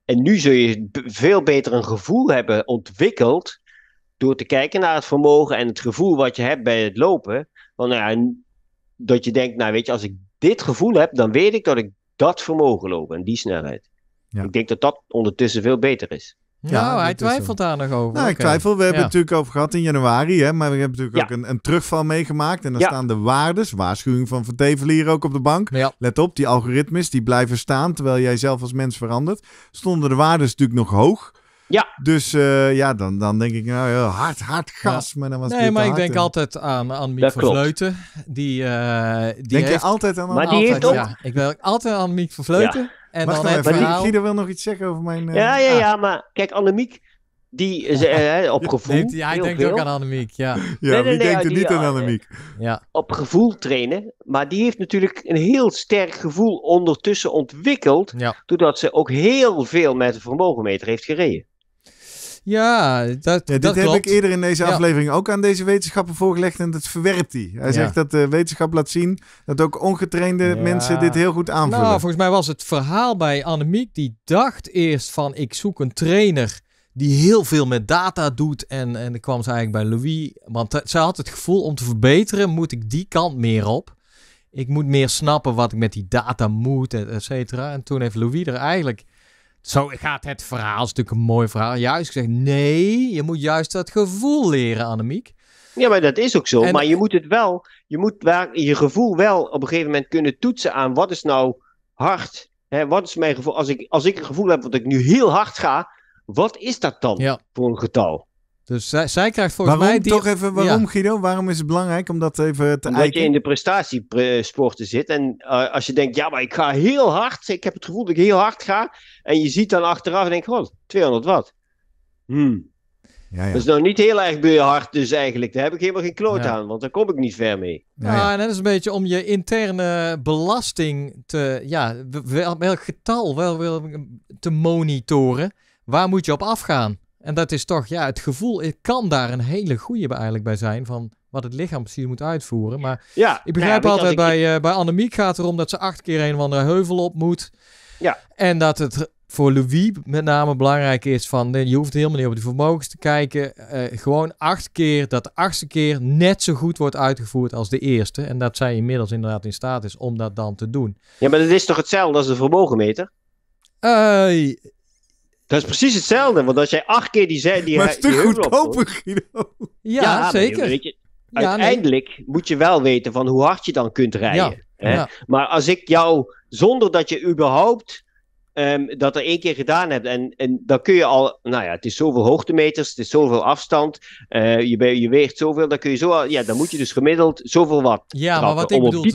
Speaker 1: en nu zul je veel beter een gevoel hebben ontwikkeld door te kijken naar het vermogen en het gevoel wat je hebt bij het lopen. Van, nou ja, dat je denkt, nou weet je, als ik dit gevoel heb, dan weet ik dat ik dat vermogen loop en die snelheid. Ja. Ik denk dat dat ondertussen veel beter is. Ja,
Speaker 2: nou, hij twijfelt daar nog over. Nou, ik twijfel. We hebben het natuurlijk over gehad in januari, hè, maar we hebben natuurlijk ook een, een, terugval meegemaakt. En dan staan de waardes, waarschuwing van Van hier ook op de bank. Let op, die algoritmes die blijven staan terwijl jij zelf als mens verandert. Stonden de waardes natuurlijk nog hoog. Ja. Dus eh, ja, dan, dan denk ik, nou hard,
Speaker 3: hard gas. Maar dan was nee, maar ik denk altijd aan Annemiek van Vleuten.
Speaker 2: Die, eh, die denk heeft... je altijd aan Maar die Ja, ik denk altijd aan Annemiek van Vleuten. En Mag
Speaker 1: dan even, verhaal... Guido
Speaker 2: wil nog iets zeggen over mijn... Ja, eh, ja, ja, maar kijk, Annemiek,
Speaker 1: die eh, op gevoel. ja, hij denkt ook aan Annemiek, ja. ja nee, nee, wie denkt er niet aan eh, Annemiek? Ja. Op gevoel trainen. Maar die heeft natuurlijk een heel sterk gevoel ondertussen ontwikkeld. Doordat ze ook heel veel met de vermogenmeter heeft gereden.
Speaker 2: Ja, dat, dit dat heb ik eerder in deze aflevering ook aan deze wetenschapper voorgelegd en dat verwerpt hij. Hij zegt dat de wetenschap laat zien dat ook ongetrainde mensen dit heel goed aanvullen. Nou,
Speaker 3: volgens mij was het verhaal bij Annemiek, die dacht eerst van ik zoek een trainer die heel veel met data doet. En, en dan kwam ze eigenlijk bij Louis, want ze had het gevoel om te verbeteren moet ik die kant meer op. Ik moet meer snappen wat ik met die data moet, et cetera. En toen heeft Louis er eigenlijk zo gaat het verhaal. is natuurlijk een mooi verhaal. Juist gezegd, nee, je moet juist dat gevoel leren, Annemiek.
Speaker 1: Ja, maar dat is ook zo. maar je moet het wel, je moet je gevoel wel op een gegeven moment kunnen toetsen aan wat is nou hard. Hè, wat is mijn gevoel? Als ik, als ik een gevoel heb dat ik nu heel hard ga, wat is dat dan voor een getal? Dus zij, krijgt volgens mij... Die... Toch even, waarom ja.
Speaker 2: Guido? Waarom is het belangrijk om dat even te Omdat je in de
Speaker 1: prestatiesporten zit. En eh, als je denkt, ja, maar ik ga heel hard. Ik heb het gevoel dat ik heel hard ga. En je ziet dan achteraf en denk god, 200 watt. Hmm. Ja, ja. Dat is nou niet heel erg hard dus eigenlijk. Daar heb ik helemaal geen kloot aan, want daar kom ik niet ver mee. ja,
Speaker 3: nou, en dat is een beetje om je interne belasting te... Ja, welk getal wel, te monitoren. Waar moet je op afgaan? En dat is toch, ja, het gevoel, Ik kan daar een hele goede eigenlijk bij zijn van wat het lichaam precies moet uitvoeren. Maar ja, ik begrijp nou altijd, bij, eh, bij Annemiek gaat het erom dat ze acht keer een of andere heuvel op moet. Ja. En dat het voor Louis met name belangrijk is van, je hoeft helemaal niet op die vermogens te kijken. Eh, gewoon acht keer, dat de achtste keer net zo goed wordt uitgevoerd als de eerste. En dat zij inmiddels inderdaad in staat is om dat dan te doen.
Speaker 1: Ja, maar dat is toch hetzelfde als de vermogenmeter?
Speaker 3: Uh,
Speaker 1: dat is precies hetzelfde, want als jij acht keer die... die maar is te goedkoper, Guido.
Speaker 4: Ja, ja zeker. weet je,
Speaker 1: uiteindelijk moet je wel weten van hoe hard je dan kunt rijden. hè? Maar als ik jou, zonder dat je überhaupt ehm, dat er één keer gedaan hebt, en, en dan kun je al... Nou ja, het is zoveel hoogtemeters, het is zoveel afstand, eh, je, je weegt zoveel, dan kun je zo... Ja, dan moet je dus gemiddeld zoveel wat
Speaker 3: Ja, maar wat ik bedoel, die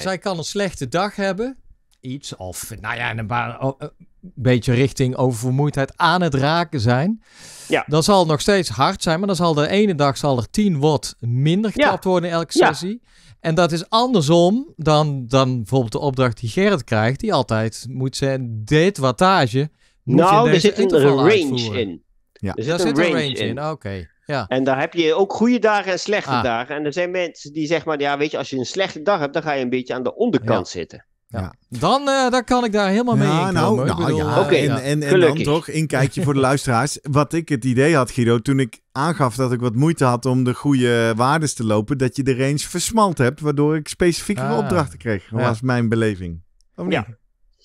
Speaker 3: zij kan een slechte dag hebben iets. Of nou ja, een, een beetje richting oververmoeidheid aan het raken zijn. Ja. Dan zal het nog steeds hard zijn. Maar dan zal de ene dag zal er 10 watt minder getrapt worden in elke sessie. En dat is andersom dan, dan bijvoorbeeld de opdracht die Gerrit krijgt. Die altijd moet zijn, dit wattage moet nou, je in deze er zit een range in. Ja. Er zit, een, range in, oké.
Speaker 1: Ja. En daar heb je ook goede dagen en slechte ah. dagen. En er zijn mensen die zeggen maar, ja weet je, als je een slechte dag hebt, dan ga je een beetje aan de onderkant ja. zitten.
Speaker 2: Ja. Dan, uh, dan kan ik daar helemaal mee in nou, nou eh, ja. en, en, dan toch een kijkje voor de luisteraars. Wat ik het idee had, Guido, toen ik aangaf dat ik wat moeite had om de goede waardes te lopen, dat je de range versmalt hebt, waardoor ik specifiekere ah. opdrachten kreeg. was mijn beleving. Of ja. Niet?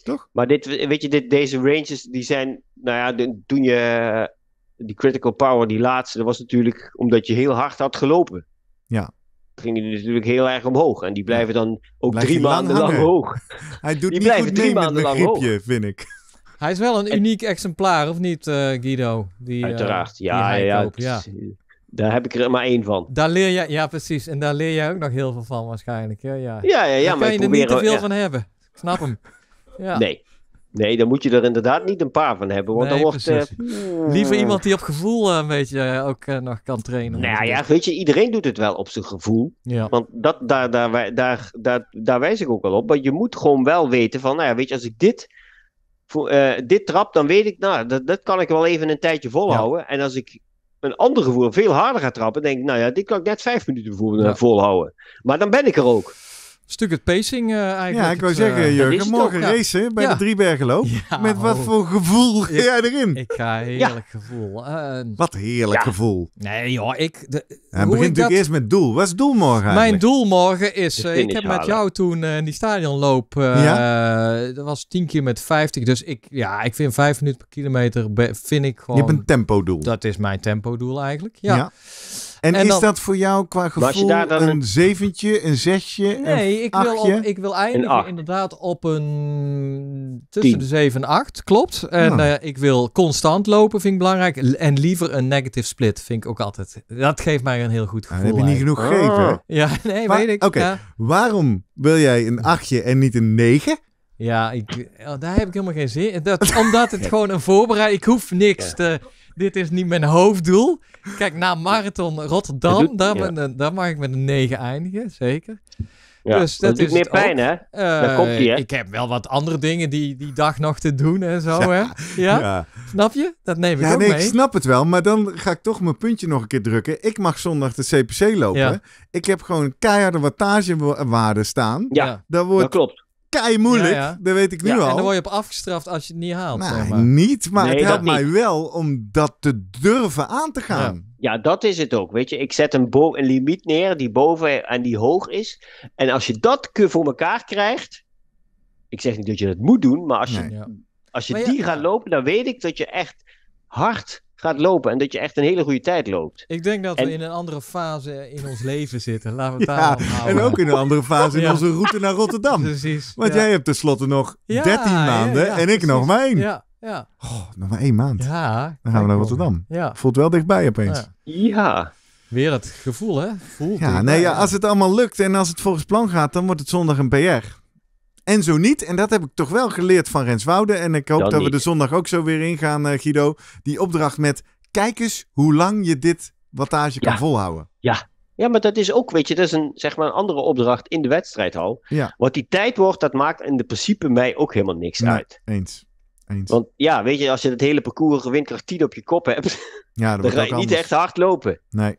Speaker 1: Toch? Maar dit, weet je, dit, deze ranges, die zijn, nou ja, toen je eh, die critical power, die laatste, dat was natuurlijk omdat je heel hard had gelopen. Ja gingen die natuurlijk heel erg omhoog. En die blijven dan ook drie maanden lang, hoog.
Speaker 3: Hij doet die niet goed drie maanden lang vind ik. Hij is wel een uniek exemplaar, of niet, eh, Guido? Die, eh, Uiteraard, ja, ja, ja.
Speaker 1: Eh, daar heb ik er maar één van. Daar leer
Speaker 3: je, ja, precies. En daar leer jij ook nog heel veel van, waarschijnlijk. Ja, ja, ja, maar kan je er niet te veel van hebben. Ik snap hem. Ja. Nee,
Speaker 1: Nee, dan moet je er inderdaad niet een paar van hebben. Want dan wordt. Uh, Liever hmm. iemand
Speaker 3: die op gevoel eh, een beetje eh, ook nog kan trainen.
Speaker 1: Nou ja, weet je, iedereen doet het wel op zijn gevoel. Ja. Want dat, daar, daar, daar, daar, daar wijs ik ook wel op. maar je moet gewoon wel weten van, nou ja, weet je, als ik dit, dit trap, dan weet ik, nou, dat, dat kan ik wel even een tijdje volhouden. En als ik een ander gevoel veel harder ga trappen, denk ik, nou ja, dit kan ik net vijf minuten volhouden. Maar dan ben ik er ook
Speaker 3: stuk het pacing eh, eigenlijk. Ja, ik wou eh, zeggen, Jurgen, morgen ook, racen bij de
Speaker 2: Driebergenloop. Ja, Met wat oh. voor gevoel ga jij erin? Ik ga heerlijk
Speaker 3: gevoel. Eh,
Speaker 2: wat heerlijk gevoel.
Speaker 3: Nee joh, ik... De, Hij begint natuurlijk dat... eerst
Speaker 2: met doel. Wat is doel morgen Mijn doel morgen is... ik heb met jou
Speaker 3: toen in die stadionloop... dat was 10 keer met 50. Dus ik, ja, ik vind vijf minuten per kilometer vind ik gewoon... Je hebt een tempo doel. Dat is mijn tempo doel eigenlijk, ja. En, is dat voor jou qua gevoel dan... een zeventje, een zesje, Nee, een ik, wil op, ik wil eindigen inderdaad op een tussen de 7 en 8, klopt. En ja. Eh, ik wil constant lopen, vind ik belangrijk. En liever een negative split, vind ik ook altijd. Dat geeft mij een heel goed gevoel. heb je niet genoeg gegeven. Ja, nee, weet ik. Oké,
Speaker 2: waarom wil jij een achtje en niet een negen? Ja, ik,
Speaker 3: oh, daar heb ik helemaal geen zin in. Dat, omdat het gewoon een voorbereiding... Ik hoef niks te... Dit is niet mijn hoofddoel. Kijk, na Marathon Rotterdam, daar, eh, daar mag ik met een 9 eindigen, zeker.
Speaker 1: Ja, dus dat, doet is meer pijn, hè? Uh, komt Ik
Speaker 3: heb wel wat andere dingen die, die dag nog te doen en zo, hè? Ja? Snap je? Dat neem ik ja, nee, Ik snap
Speaker 2: het wel, maar dan ga ik toch mijn puntje nog een keer drukken. Ik mag zondag de CPC lopen. Ik heb gewoon keiharde wattagewaarden staan. Ja, wordt, dat klopt kei moeilijk. Ja, Dat weet ik nu ja, al. En dan word je op afgestraft als je het niet haalt. zeg maar. niet, maar het helpt mij wel om dat te durven aan te gaan.
Speaker 1: Ja. dat is het ook. Weet je, ik zet een, bo limiet neer die boven en die hoog is. En als je dat voor elkaar krijgt. Ik zeg niet dat je dat moet doen, maar als je, als je die gaat lopen, dan weet ik dat je echt hard gaat lopen en dat je echt een hele goede tijd loopt. Ik denk dat we in
Speaker 3: een andere fase in ons leven zitten. Laten we het ja, houden. En ook in een andere fase in onze
Speaker 2: route naar Rotterdam. Precies. Want jij hebt tenslotte nog 13 maanden en ik nog maar één. Ja. Ja. Oh, nog maar één maand. Ja. Dan gaan we naar Rotterdam. Ja. Voelt wel dichtbij opeens.
Speaker 3: ja. Weer het gevoel, hè? Voelt ja, nee, ja, als
Speaker 2: het allemaal lukt en als het volgens plan gaat, dan wordt het zondag een PR. En zo niet. En dat heb ik toch wel geleerd van Wouden En ik hoop dat we de zondag ook zo weer ingaan, eh, Guido. Die opdracht met: kijk eens hoe lang je dit wattage kan volhouden. Ja.
Speaker 1: Ja, maar dat is ook, weet je, dat is een, zeg maar een andere opdracht in de wedstrijd al. Ja. Wat die tijd wordt, dat maakt in de principe mij
Speaker 2: ook helemaal niks nee, uit. Eens. Eens. Want
Speaker 1: ja, weet je, als je het hele parcours krijg 10 op je kop hebt,
Speaker 2: ja, dan ga je niet echt hard lopen. Nee.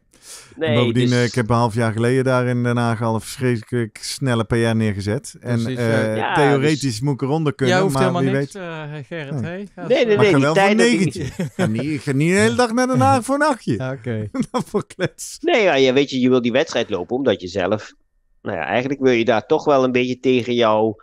Speaker 2: Nee, Bovendien, dus- eh, ik heb een half jaar geleden daar in Den Haag al een verschrikkelijk snelle PR neergezet. En eh, theoretisch dus- moet ik eronder kunnen, maar helemaal weet... Eh, Gerrit, Nee, nee, nee. wel voor negentje. Ik... ga, niet, de hele dag naar Den Haag voor een nachtje. Oké.
Speaker 1: voor klets. Nee, ja, je, weet je, je wil die wedstrijd lopen omdat je zelf... Nou ja, eigenlijk wil je daar toch wel een beetje tegen jou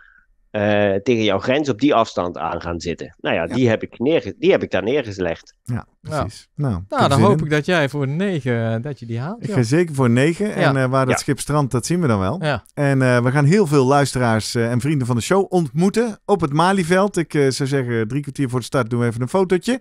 Speaker 1: eh, tegen jouw grens op die afstand aan gaan zitten. Nou ja, Die, heb ik die heb ik daar neergelegd.
Speaker 2: Ja, precies. Nou, nou dan hoop
Speaker 3: ik dat jij voor 9 eh, dat je die haalt. Ik ga zeker voor 9. En eh, waar dat schip
Speaker 2: strandt, dat zien we dan wel. En we gaan heel veel luisteraars en vrienden van de show ontmoeten op het Malieveld. Ik zou zeggen, drie kwartier voor de start doen we even een fotootje.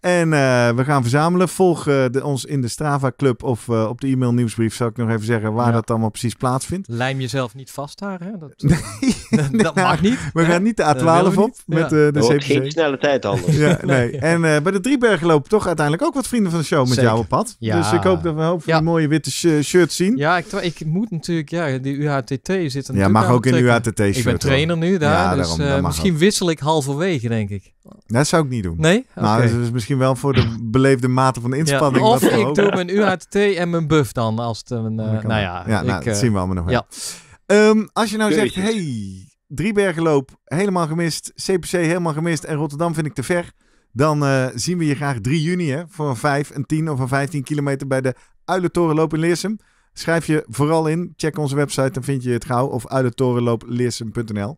Speaker 2: En eh, we gaan verzamelen. Volg eh, ons in de Strava Club of eh, op de e-mail nieuwsbrief, Zal ik nog even zeggen, waar dat allemaal precies plaatsvindt.
Speaker 3: Lijm jezelf niet vast daar, hè? Dat, nee, dat, mag niet. We gaan niet de A12 op met de, de CPC. geen snelle tijd anders. ja, nee.
Speaker 2: En bij de Driebergen lopen toch uiteindelijk ook wat vrienden van de show met Zeker. jou op pad. Ja. Dus ik hoop dat we hoop van mooie witte sh shirts zien. Ja, ik, ik,
Speaker 3: moet natuurlijk, ja, die UHTT zit een Ja, mag ook in de UHTT-shirt. Ik ben trainer nu daar, dus misschien wissel ik halverwege, denk ik.
Speaker 2: Dat zou ik niet doen. Nee? Nou, dat is misschien misschien wel voor de beleefde mate van de inspanning. Ja, of ik doe mijn UHT
Speaker 3: en mijn buff dan. Als het een, eh, oh, eh, nou ja, ja ik, nou, dat eh, zien we allemaal nog wel. Ja.
Speaker 2: Ehm, als je nou zegt, hey, Driebergenloop helemaal gemist, CPC helemaal gemist en Rotterdam vind ik te ver. Dan zien we je graag 3 juni hè, voor een 5, een 10 of een 15 kilometer bij de Uilentorenloop in Leersum. Schrijf je vooral in. Check onze website, dan vind je het gauw. Of uilentorenloopleersum.nl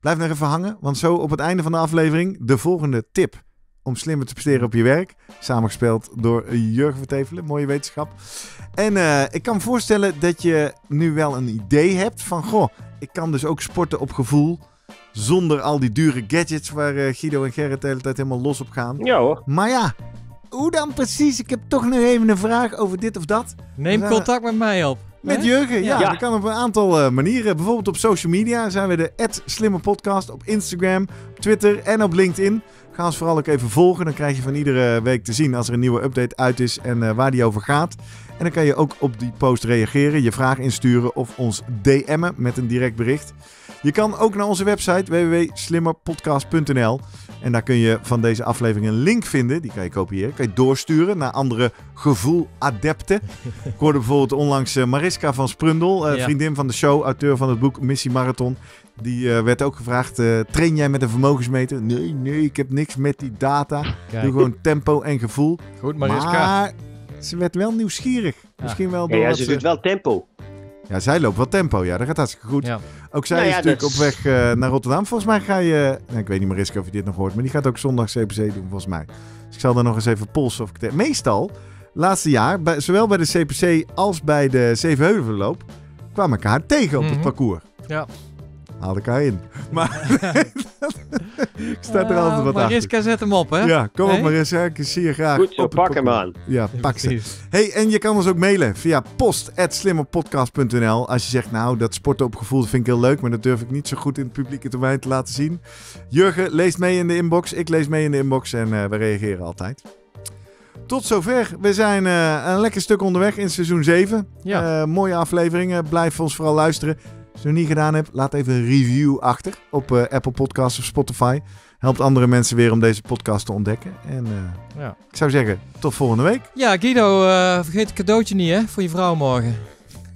Speaker 2: Blijf nog even hangen, want zo op het einde van de aflevering de volgende tip om slimmer te presteren op je werk. Samengespeeld door Jurgen Vertevelen, mooie wetenschap. En eh, ik kan me voorstellen dat je nu wel een idee hebt van... Goh, ik kan dus ook sporten op gevoel. Zonder al die dure gadgets waar eh, Guido en Gerrit de hele tijd helemaal los op gaan. Ja hoor. Maar ja, hoe dan precies? Ik heb toch nu even een vraag over dit of dat. Neem eh, contact met mij op. Met Jurgen, ja, ja, Dat kan op een aantal manieren. Bijvoorbeeld op social media zijn we de Slimme Podcast op Instagram, Twitter en op LinkedIn. Ga ons vooral ook even volgen. Dan krijg je van iedere week te zien als er een nieuwe update uit is en eh, waar die over gaat. En dan kan je ook op die post reageren, je vraag insturen of ons DM'en met een direct bericht. Je kan ook naar onze website www.slimmerpodcast.nl. En daar kun je van deze aflevering een link vinden. Die kan je kopiëren. Kan je doorsturen naar andere gevoeladepten. Ik hoorde bijvoorbeeld onlangs eh, Mariska van Sprundel, eh, vriendin van de show, auteur van het boek Missie Marathon. Die eh, werd ook gevraagd: eh, train jij met een vermogensmeter? Nee, nee, ik heb niks met die data. Kijk. Doe gewoon tempo en gevoel. Goed, Mariska. Maar ze werd wel nieuwsgierig. Misschien wel. Ja, ze, doet wel tempo. Ja, zij loopt wel tempo. Ja, dat gaat hartstikke goed. Ook zij nou is natuurlijk op weg eh, naar Rotterdam. Volgens mij ga je. Nou, ik weet niet, Mariska, of je dit nog hoort. Maar die gaat ook zondag CPC doen, volgens mij. Dus ik zal daar nog eens even polsen. Of ik Meestal, laatste jaar, bij, zowel bij de CPC als bij de Zevenheuvelloop, kwam ik haar tegen op het mhm. parcours. Ja haal ik in. Maar ik sta er altijd oh, wat Mariska, zet hem op, hè? Ja, kom op Marissa, ik zie je graag. Goed zo,
Speaker 1: pak hem aan. Ja, pak ze.
Speaker 2: hey, en je kan ons ook mailen via post.slimmerpodcast.nl als je zegt, nou, dat sporten op gevoel vind ik heel leuk, maar dat durf ik niet zo goed in het publieke domein te laten zien. Jurgen leest mee in de inbox, ik lees mee in de inbox en eh, we reageren altijd. Tot zover. We zijn eh, een lekker stuk onderweg in seizoen 7. Eh, mooie afleveringen. Blijf ons vooral luisteren. Als je het nog niet gedaan hebt, laat even een review achter op eh, Apple Podcasts of Spotify. Helpt andere mensen weer om deze podcast te ontdekken. En eh, ja. ik zou zeggen, tot volgende week. Ja,
Speaker 3: Guido, eh, vergeet het cadeautje niet hè, voor je vrouw morgen.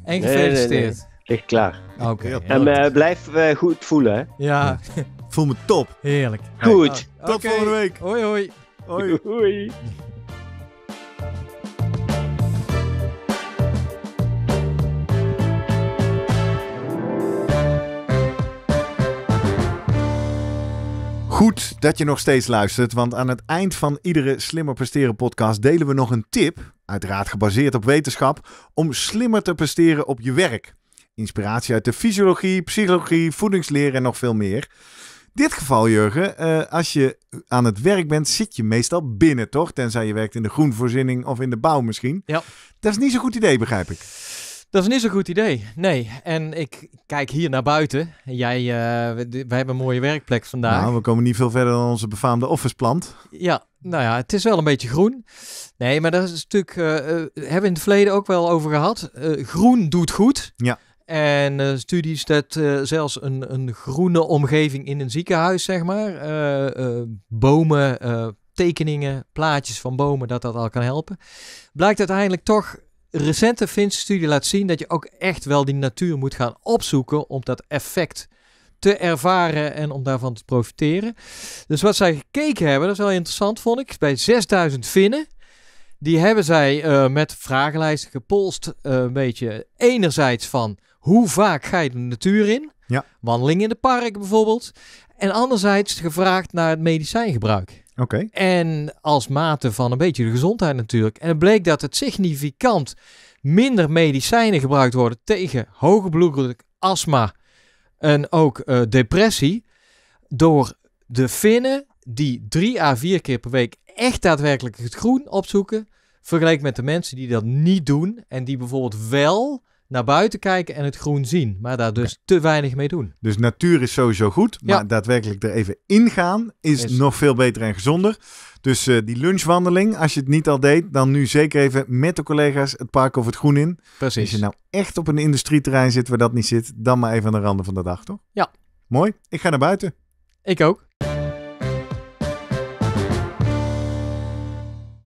Speaker 3: En
Speaker 2: gefeliciteerd. Ligt klaar. Oké. en blijf goed voelen hè. Ja. Voel me top. Heerlijk. Goed.
Speaker 3: Ah, tot volgende week. Hoi hoi. Hoi. hoi.
Speaker 2: Goed dat je nog steeds luistert, want aan het eind van iedere Slimmer Presteren podcast delen we nog een tip, uiteraard gebaseerd op wetenschap, om slimmer te presteren op je werk. Inspiratie uit de fysiologie, psychologie, voedingsleer en nog veel meer. dit geval, Jurgen, eh, als je aan het werk bent, zit je meestal binnen, toch? Tenzij je werkt in de groenvoorziening of in de bouw misschien. Ja. Dat is niet zo'n goed idee, begrijp ik.
Speaker 3: Dat is niet zo'n goed idee. Nee. En ik kijk hier naar buiten. Jij, uh, we, hebben een mooie werkplek vandaag. Nou,
Speaker 2: we komen niet veel verder dan onze befaamde officeplant.
Speaker 3: Ja, nou ja, het is wel een beetje groen. Nee, maar dat is natuurlijk. Uh, eh, eh, hebben in het verleden ook wel over gehad. groen doet goed. Ja. En studies dat zelfs een, een, groene omgeving in een ziekenhuis, zeg maar, bomen, tekeningen, plaatjes van bomen, dat dat al kan helpen. Blijkt uiteindelijk toch recente Finse studie laat zien dat je ook echt wel die natuur moet gaan opzoeken om dat effect te ervaren en om daarvan te profiteren. Dus wat zij gekeken hebben, dat is wel interessant, vond ik. Bij 6000 Finnen, die hebben zij eh, met vragenlijsten gepolst eh, een beetje enerzijds van hoe vaak ga je de natuur in? Ja. Wandeling in de park bijvoorbeeld. En anderzijds gevraagd naar het medicijngebruik. En als mate van een beetje de gezondheid natuurlijk. En het bleek dat het significant minder medicijnen gebruikt worden tegen hoge bloeddruk, astma en ook eh, depressie. Door de Finnen die drie à vier keer per week echt daadwerkelijk het groen opzoeken. Vergeleken met de mensen die dat niet doen en die bijvoorbeeld wel naar buiten kijken en het groen zien, maar daar dus te weinig mee doen.
Speaker 2: Dus natuur is sowieso goed, maar daadwerkelijk er even ingaan is, is, nog veel beter en gezonder. Dus eh, die lunchwandeling, als je het niet al deed, dan nu zeker even met de collega's het park of het groen in. Precies. Als je nou echt op een industrieterrein zit waar dat niet zit, dan maar even aan de randen van de dag, toch? Ja. Mooi, ik ga naar buiten. Ik ook.